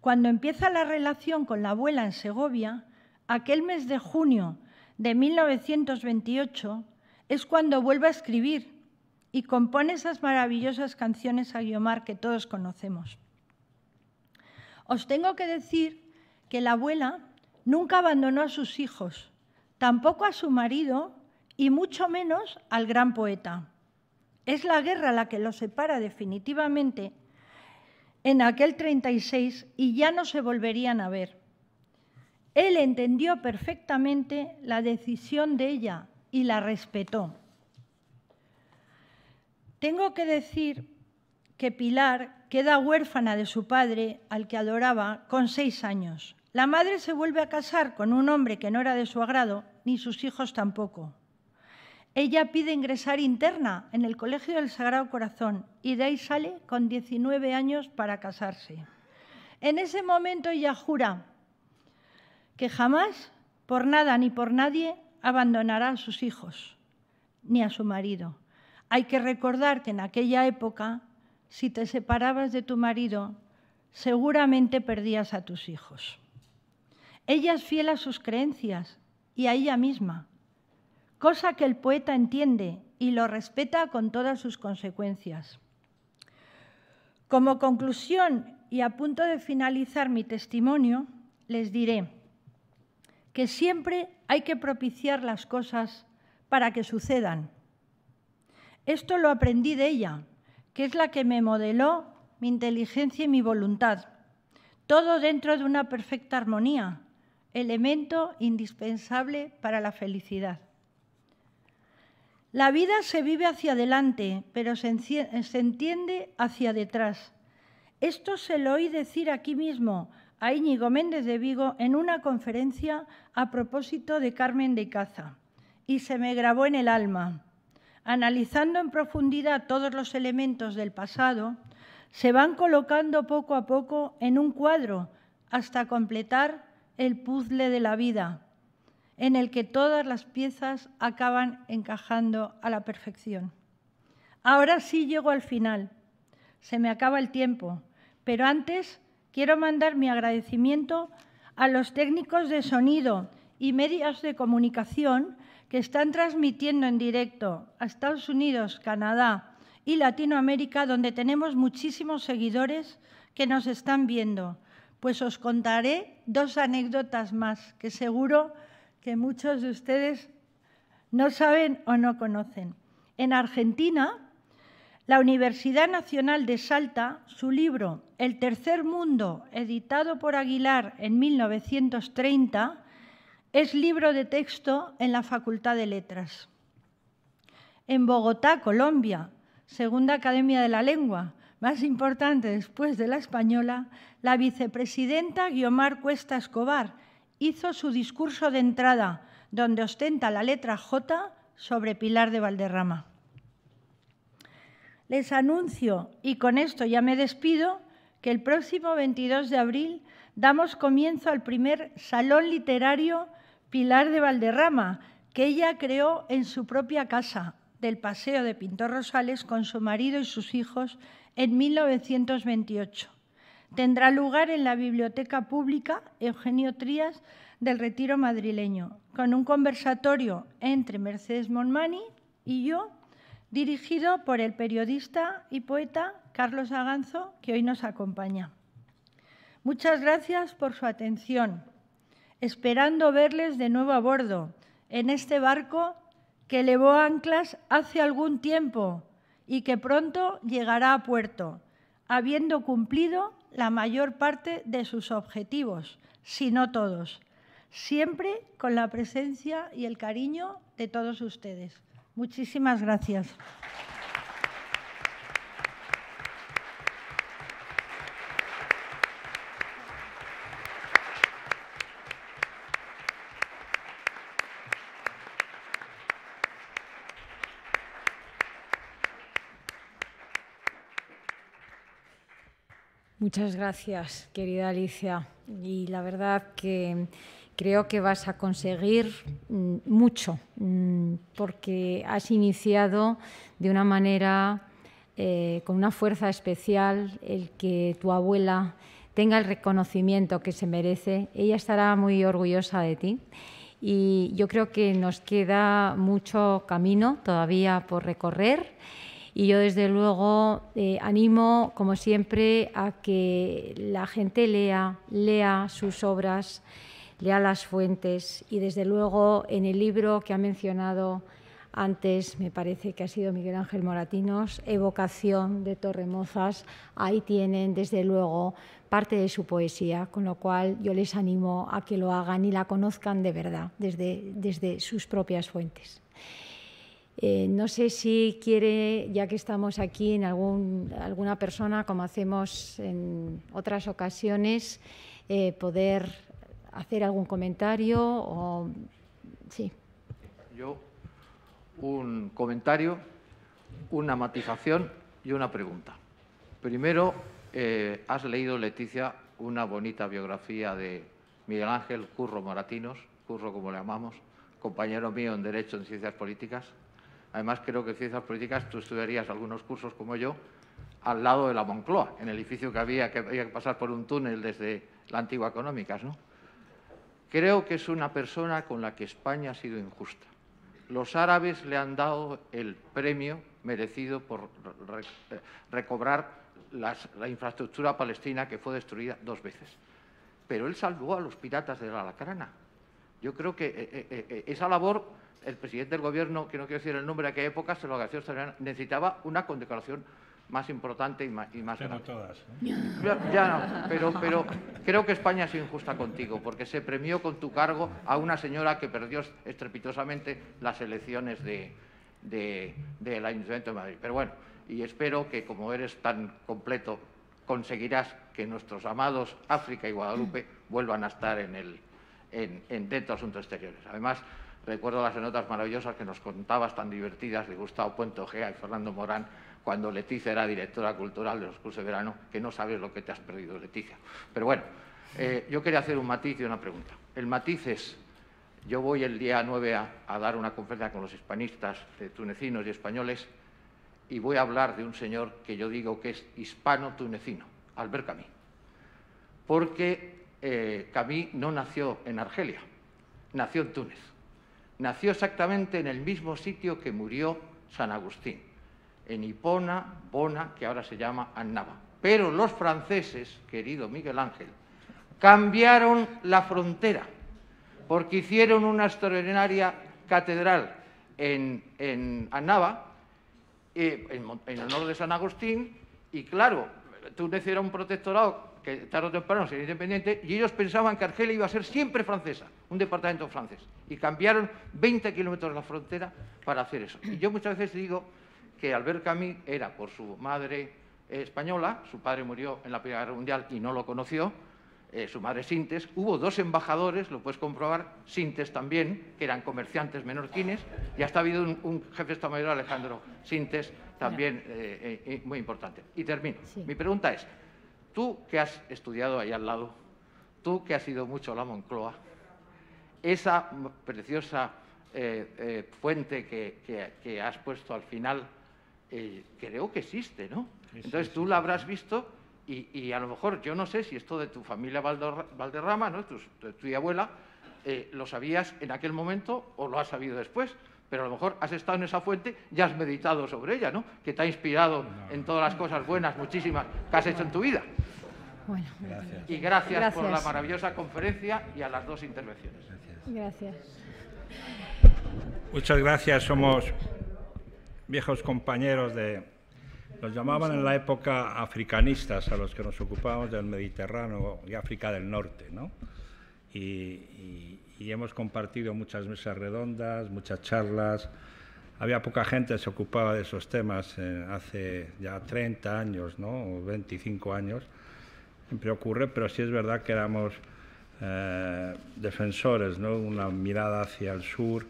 Cuando empieza la relación con la abuela en Segovia, aquel mes de junio de 1928 es cuando vuelve a escribir y compone esas maravillosas canciones a Guiomar que todos conocemos. Os tengo que decir que la abuela nunca abandonó a sus hijos, tampoco a su marido y mucho menos al gran poeta. Es la guerra la que los separa definitivamente en aquel 36 y ya no se volverían a ver. Él entendió perfectamente la decisión de ella y la respetó. Tengo que decir que Pilar queda huérfana de su padre, al que adoraba, con seis años. La madre se vuelve a casar con un hombre que no era de su agrado, ni sus hijos tampoco. Ella pide ingresar interna en el Colegio del Sagrado Corazón y de ahí sale con 19 años para casarse. En ese momento ella jura que jamás, por nada ni por nadie, abandonará a sus hijos ni a su marido. Hay que recordar que en aquella época, si te separabas de tu marido, seguramente perdías a tus hijos. Ella es fiel a sus creencias y a ella misma, cosa que el poeta entiende y lo respeta con todas sus consecuencias. Como conclusión y a punto de finalizar mi testimonio, les diré, que siempre hay que propiciar las cosas para que sucedan. Esto lo aprendí de ella, que es la que me modeló mi inteligencia y mi voluntad, todo dentro de una perfecta armonía, elemento indispensable para la felicidad. La vida se vive hacia adelante, pero se, entiende hacia detrás. Esto se lo oí decir aquí mismo a Íñigo Méndez de Vigo en una conferencia a propósito de Carmen de Caza y se me grabó en el alma. Analizando en profundidad todos los elementos del pasado, se van colocando poco a poco en un cuadro hasta completar el puzzle de la vida, en el que todas las piezas acaban encajando a la perfección. Ahora sí llego al final. Se me acaba el tiempo, pero antes Quiero mandar mi agradecimiento a los técnicos de sonido y medios de comunicación que están transmitiendo en directo a Estados Unidos, Canadá y Latinoamérica, donde tenemos muchísimos seguidores que nos están viendo. Pues os contaré dos anécdotas más que seguro que muchos de ustedes no saben o no conocen. En Argentina, la Universidad Nacional de Salta, su libro El Tercer Mundo, editado por Aguilar en 1930, es libro de texto en la Facultad de Letras. En Bogotá, Colombia, Segunda Academia de la Lengua, más importante después de la española, la vicepresidenta Guiomar Cuesta Escobar hizo su discurso de entrada, donde ostenta la letra J sobre Pilar de Valderrama les anuncio, y con esto ya me despido, que el próximo 22 de abril damos comienzo al primer Salón Literario Pilar de Valderrama, que ella creó en su propia casa del Paseo de Pintor Rosales con su marido y sus hijos en 1928. Tendrá lugar en la Biblioteca Pública Eugenio Trías del Retiro Madrileño, con un conversatorio entre Mercedes Monmani y yo dirigido por el periodista y poeta Carlos Aganzo, que hoy nos acompaña. Muchas gracias por su atención, esperando verles de nuevo a bordo, en este barco que elevó anclas hace algún tiempo y que pronto llegará a puerto, habiendo cumplido la mayor parte de sus objetivos, si no todos, siempre con la presencia y el cariño de todos ustedes. Muchísimas gracias. Muchas gracias, querida Alicia. Y la verdad que creo que vas a conseguir mm, mucho, mm, porque has iniciado de una manera, eh, con una fuerza especial, el que tu abuela tenga el reconocimiento que se merece. Ella estará muy orgullosa de ti. Y yo creo que nos queda mucho camino todavía por recorrer y yo, desde luego, eh, animo, como siempre, a que la gente lea, lea sus obras, lea las fuentes. Y, desde luego, en el libro que ha mencionado antes, me parece que ha sido Miguel Ángel Moratinos, Evocación de Torremozas, ahí tienen, desde luego, parte de su poesía, con lo cual yo les animo a que lo hagan y la conozcan de verdad, desde, desde sus propias fuentes. Eh, no sé si quiere, ya que estamos aquí, en algún, alguna persona, como hacemos en otras ocasiones, eh, poder hacer algún comentario o sí. Yo un comentario, una matización y una pregunta. Primero, eh, has leído, Leticia, una bonita biografía de Miguel Ángel Curro Moratinos, Curro como le llamamos, compañero mío en Derecho en Ciencias Políticas Además, creo que en Ciencias Políticas tú estudiarías algunos cursos como yo al lado de la Moncloa, en el edificio que había que, había que pasar por un túnel desde la antigua Económicas. ¿no? Creo que es una persona con la que España ha sido injusta. Los árabes le han dado el premio merecido por recobrar la infraestructura palestina que fue destruida dos veces. Pero él salvó a los piratas de la Alacrana. Yo creo que eh, eh, eh, esa labor el presidente del Gobierno, que no quiero decir el nombre de aquella época, se lo agradeció, necesitaba una condecoración más importante y más, y pero todas. Ya, no, pero, pero creo que España ha sido injusta contigo, porque se premió con tu cargo a una señora que perdió estrepitosamente las elecciones del de, de, Ayuntamiento de Madrid. Pero bueno, y espero que como eres tan completo, conseguirás que nuestros amados África y Guadalupe vuelvan a estar en el, en, dentro de asuntos exteriores. Además, Recuerdo las notas maravillosas que nos contabas tan divertidas de Gustavo Puente Ojea y Fernando Morán cuando Leticia era directora cultural de los cursos de verano, que no sabes lo que te has perdido, Leticia. Pero bueno, eh, yo quería hacer un matiz y una pregunta. El matiz es, yo voy el día 9 a, dar una conferencia con los hispanistas eh, tunecinos y españoles y voy a hablar de un señor que yo digo que es hispano-tunecino, Albert Camí, Porque eh, no nació en Argelia, nació en Túnez nació exactamente en el mismo sitio que murió San Agustín, en Hipona, Bona, que ahora se llama Annaba. Pero los franceses, querido Miguel Ángel, cambiaron la frontera, porque hicieron una extraordinaria catedral en, Annaba, eh, en, en honor de San Agustín, y claro, Túnez era un protectorado que tarde o temprano sería independiente, y ellos pensaban que Argelia iba a ser siempre francesa, un departamento francés. Y cambiaron 20 kilómetros de la frontera para hacer eso. Y yo muchas veces digo que Albert Camus era por su madre española, su padre murió en la Primera Guerra Mundial y no lo conoció, eh, su madre Sintes, hubo dos embajadores, lo puedes comprobar, Sintes también, que eran comerciantes menorquines, y hasta ha habido un, jefe de Estado Mayor, Alejandro Sintes, también eh, eh, muy importante. Y termino. Mi pregunta es, tú que has estudiado ahí al lado, tú que has ido mucho a la Moncloa, esa preciosa eh, eh, fuente que, has puesto al final, eh, creo que existe, ¿no? Entonces tú la habrás visto y, a lo mejor, yo no sé si esto de tu familia Valderrama, ¿no? tu, y tu abuela, lo sabías en aquel momento o lo has sabido después, pero a lo mejor has estado en esa fuente y has meditado sobre ella, ¿no? Que te ha inspirado en todas las cosas buenas, muchísimas, que has hecho en tu vida. Bueno, Y gracias, por la maravillosa conferencia y a las dos intervenciones. Gracias. Muchas gracias, somos viejos compañeros de... Los llamaban en la época africanistas, a los que nos ocupábamos del Mediterráneo y África del Norte, ¿no? y y hemos compartido muchas mesas redondas, muchas charlas. Había poca gente que se ocupaba de esos temas eh, hace ya 30 años, ¿no? O 25 años. Siempre ocurre, pero sí es verdad que éramos eh, defensores, ¿no? Una mirada hacia el sur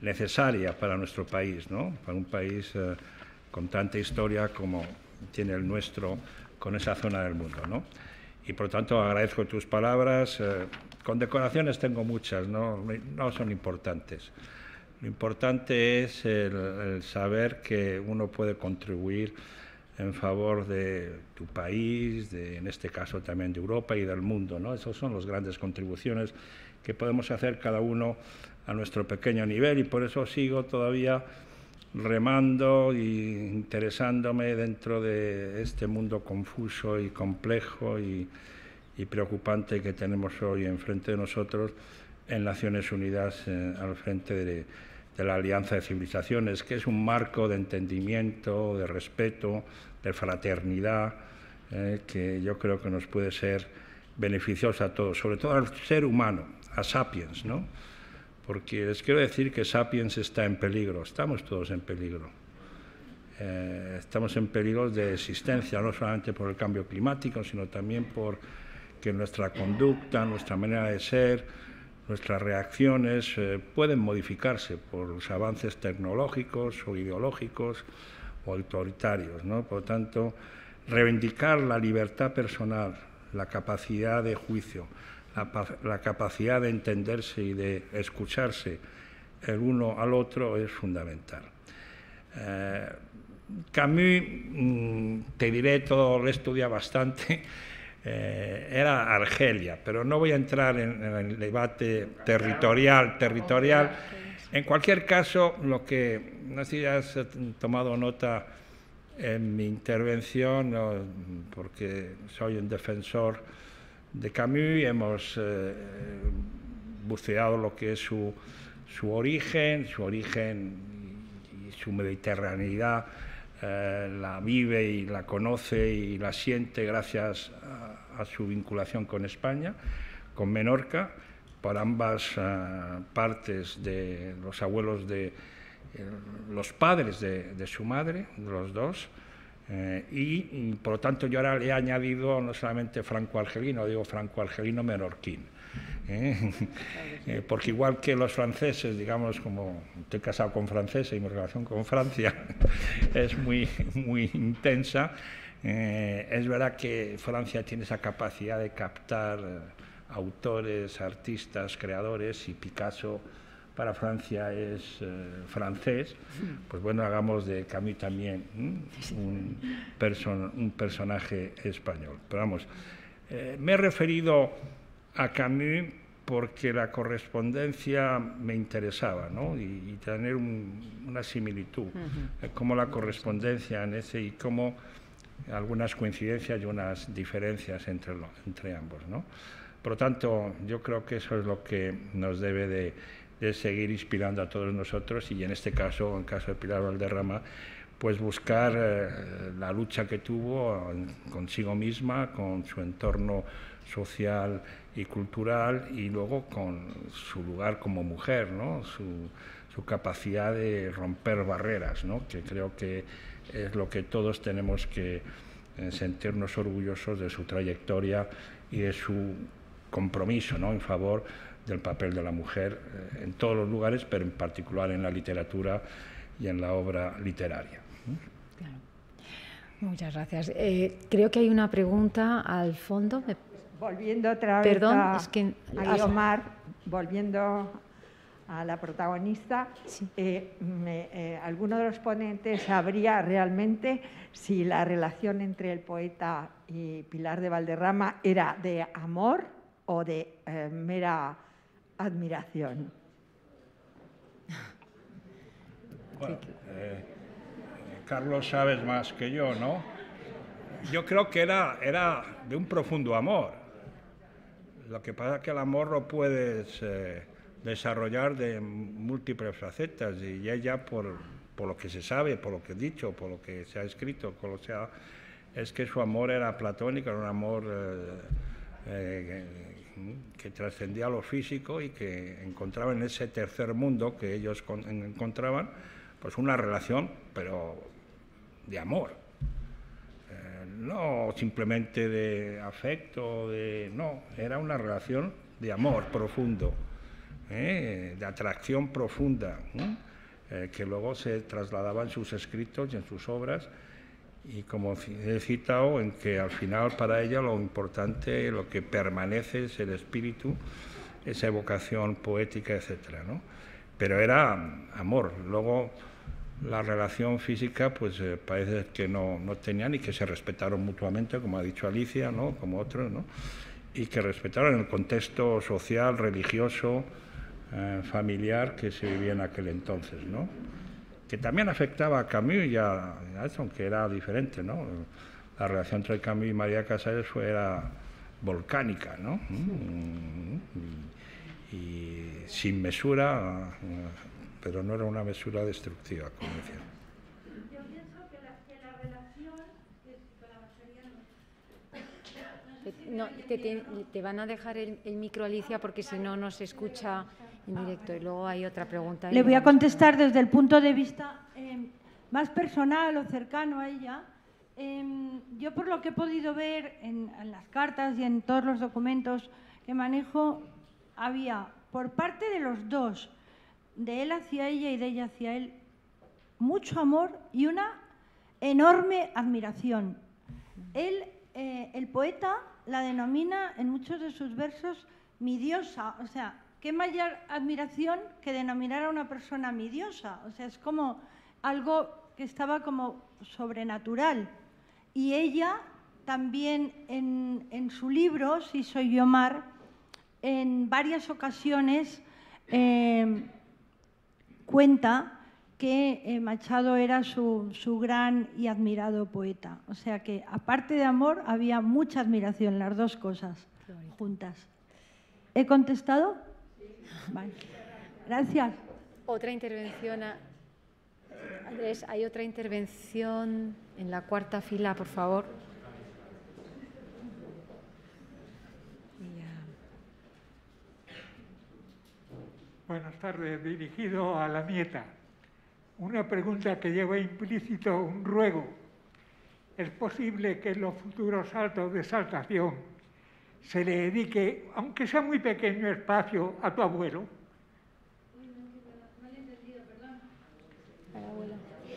necesaria para nuestro país, ¿no? Para un país eh, con tanta historia como tiene el nuestro con esa zona del mundo, ¿no? y por lo tanto agradezco tus palabras. con eh, condecoraciones tengo muchas, no, son importantes. Lo importante es el, saber que uno puede contribuir en favor de tu país, de, en este caso también de Europa y del mundo. ¿no? Esas son las grandes contribuciones que podemos hacer cada uno a nuestro pequeño nivel y por eso sigo todavía remando y interesándome dentro de este mundo confuso y complejo y, preocupante que tenemos hoy enfrente de nosotros en Naciones Unidas eh, al frente de, la Alianza de Civilizaciones, que es un marco de entendimiento, de respeto, de fraternidad, eh, que yo creo que nos puede ser beneficioso a todos, sobre todo al ser humano, a sapiens, ¿no? porque les quiero decir que Sapiens está en peligro, estamos todos en peligro. Eh, estamos en peligro de existencia, no solamente por el cambio climático, sino también por que nuestra conducta, nuestra manera de ser, nuestras reacciones eh, pueden modificarse por los avances tecnológicos o ideológicos o autoritarios. Por lo tanto, reivindicar la libertad personal, la capacidad de juicio, la, capacidad de entenderse y de escucharse el uno al otro es fundamental. Camus, eh, mm, te diré, todo lo estudiado bastante, eh, era Argelia, pero no voy a entrar en, el debate territorial, territorial. En cualquier caso, lo que, no sé si has tomado nota en mi intervención, porque soy un defensor de Camus, hemos eh, buceado lo que es su, origen, su origen y, su mediterraneidad, eh, la vive y la conoce y la siente gracias a, su vinculación con España, con Menorca, por ambas eh, partes de los abuelos de los padres de, su madre, los dos, eh, y mm, por lo tanto yo ahora le he añadido no solamente franco algelino digo franco algelino menorquín. ¿eh? Eh, porque igual que los franceses, digamos, como estoy casado con franceses y mi relación con Francia es muy, muy intensa, es verdad que Francia tiene esa capacidad de captar autores, artistas, creadores y Picasso para Francia es eh, francés, pues bueno, hagamos de Camus también un, un, personaje español. Pero vamos, eh, me he referido a Camus porque la correspondencia me interesaba, ¿no? Y, tener una similitud, eh, como la correspondencia en ese y cómo algunas coincidencias y unas diferencias entre, entre ambos, ¿no? Por lo tanto, yo creo que eso es lo que nos debe de de seguir inspirando a todos nosotros y en este caso, en caso de Pilar Valderrama, pues buscar eh, la lucha que tuvo consigo misma, con su entorno social y cultural y luego con su lugar como mujer, ¿no? su, capacidad de romper barreras, ¿no? que creo que es lo que todos tenemos que eh, sentirnos orgullosos de su trayectoria y de su compromiso ¿no? en favor del papel de la mujer eh, en todos los lugares, pero en particular en la literatura y en la obra literaria. Muchas gracias. Eh, creo que hay una pregunta al fondo. Volviendo otra vez Perdón, a, es que... Omar, volviendo a la protagonista, eh, alguno de los ponentes sabría realmente si la relación entre el poeta y Pilar de Valderrama era de amor o de mera admiración. Eh, Carlos sabes más que yo, ¿no? Yo creo que era, era de un profundo amor. Lo que pasa es que el amor lo puedes eh, desarrollar de múltiples facetas y ella, por, por lo que se sabe, por lo que he dicho, por lo que se ha escrito, lo es que su amor era platónico, era un amor eh, Mm, que trascendía lo físico y que encontraba en ese tercer mundo que ellos encontraban, pues una relación, pero de amor. Eh, no simplemente de afecto, de, no, era una relación de amor profundo, eh, de atracción profunda, mm, eh, que luego se trasladaba en sus escritos y en sus obras y como he citado, en que al final para ella lo importante, lo que permanece es el espíritu, esa evocación poética, etc. ¿no? Pero era mm, amor. Luego la relación física pues eh, parece que no, no, tenían y que se respetaron mutuamente, como ha dicho Alicia, ¿no? como otros, ¿no? y que respetaron el contexto social, religioso, eh, familiar que se vivía en aquel entonces. ¿no? que también afectaba a Camus y a, que era diferente, ¿no? La relación entre Camus y María Casares fue, era volcánica, ¿no? Mm, y, sin mesura, pero no era una mesura destructiva, como decía. Yo pienso que la, relación no, te, van a dejar el micro, Alicia, porque si no, no se escucha. Y luego hay otra pregunta. Le voy a contestar desde el punto de vista em, más personal o cercano a ella. Em, yo por lo que he podido ver en, las cartas y en todos los documentos que manejo, había por parte de los dos, de él hacia ella y de ella hacia él, mucho amor y una enorme admiración. Él, eh, el poeta la denomina en muchos de sus versos mi diosa, o sea, qué mayor admiración que denominar a una persona mi diosa. O sea, es como algo que estaba como sobrenatural. Y ella también en, su libro, Si soy yo mar, en varias ocasiones em, cuenta que eh, Machado era su, su, gran y admirado poeta. O sea que, aparte de amor, había mucha admiración, las dos cosas juntas. ¿He contestado? Gracias. Otra intervención. Andrés, hay otra intervención en la cuarta fila, por favor. Buenas tardes, dirigido a la nieta. Una pregunta que lleva implícito un ruego. ¿Es posible que los futuros saltos de saltación se le dedique, aunque sea muy pequeño espacio, a tu abuelo.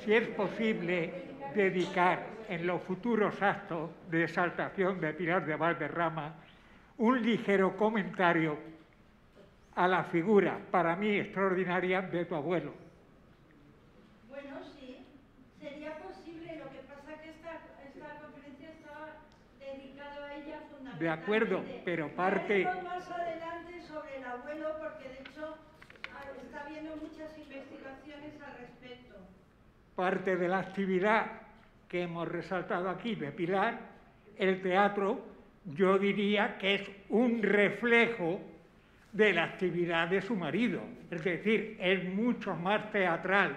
Si es posible dedicar en los futuros actos de exaltación de Pilar de Valderrama un ligero comentario a la figura, para mí extraordinaria, de tu abuelo. de acuerdo, pero parte... más adelante sobre el abuelo porque de hecho ah, está habiendo muchas investigaciones al respecto. Parte de la actividad que hemos resaltado aquí de Pilar, el teatro, yo diría que es un reflejo de la actividad de su marido. Es decir, es mucho más teatral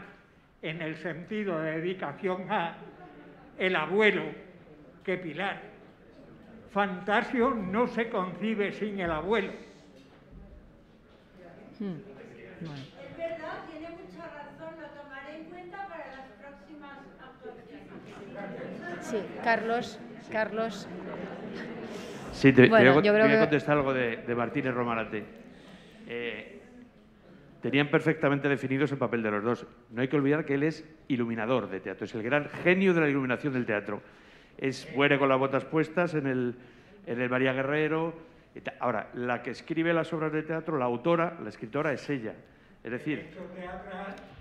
en el sentido de dedicación a el abuelo que Pilar. Fantasio no se concibe sin el abuelo. Hmm. Es verdad, tiene mucha razón, lo tomaré en cuenta para las próximas actuaciones. Sí, Carlos, Carlos. Sí, te, voy, a, contestar algo de, Martínez Romarate. Eh, tenían perfectamente definidos el papel de los dos. No hay que olvidar que él es iluminador de teatro, es el gran genio de la iluminación del teatro es muere con las botas puestas en el, en María Guerrero. Ahora, la que escribe las obras de teatro, la autora, la escritora es ella. Es decir,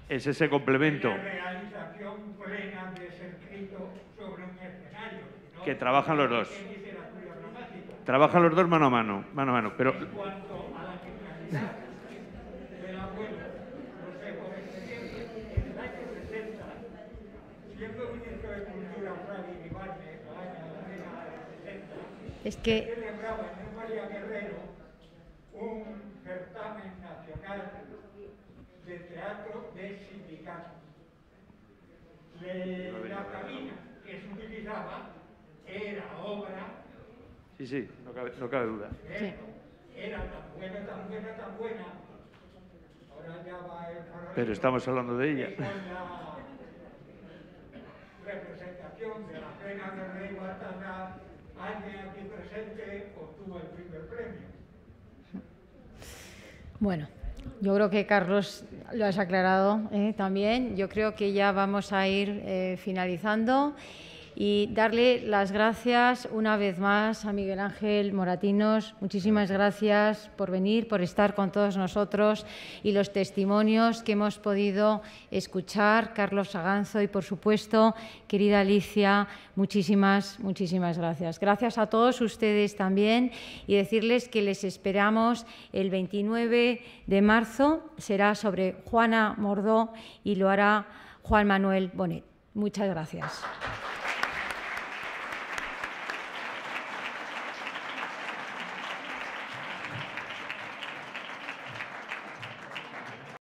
es ese complemento. Que trabajan los dos. Trabajan los dos mano a mano, mano mano. Pero... Es que... que en María Guerrero un certamen nacional de teatro de sindicato. Le, la cabina que se utilizaba era obra... Sí, sí, no cabe, duda. ¿Eh? Era tan buena, tan buena, tan buena. Ahora ya va el Pero estamos hablando de ella. Con la representación de la pena de Rey Guatemala, presente el primer premio. Bueno, yo creo que Carlos lo has aclarado ¿eh? también. Yo creo que ya vamos a ir eh, finalizando y darle las gracias una vez más a Miguel Ángel Moratinos. Muchísimas gracias por venir, por estar con todos nosotros y los testimonios que hemos podido escuchar, Carlos Saganzo y, por supuesto, querida Alicia, muchísimas, muchísimas gracias. Gracias a todos ustedes también y decirles que les esperamos el 29 de marzo. Será sobre Juana Mordó y lo hará Juan Manuel Bonet. Muchas gracias.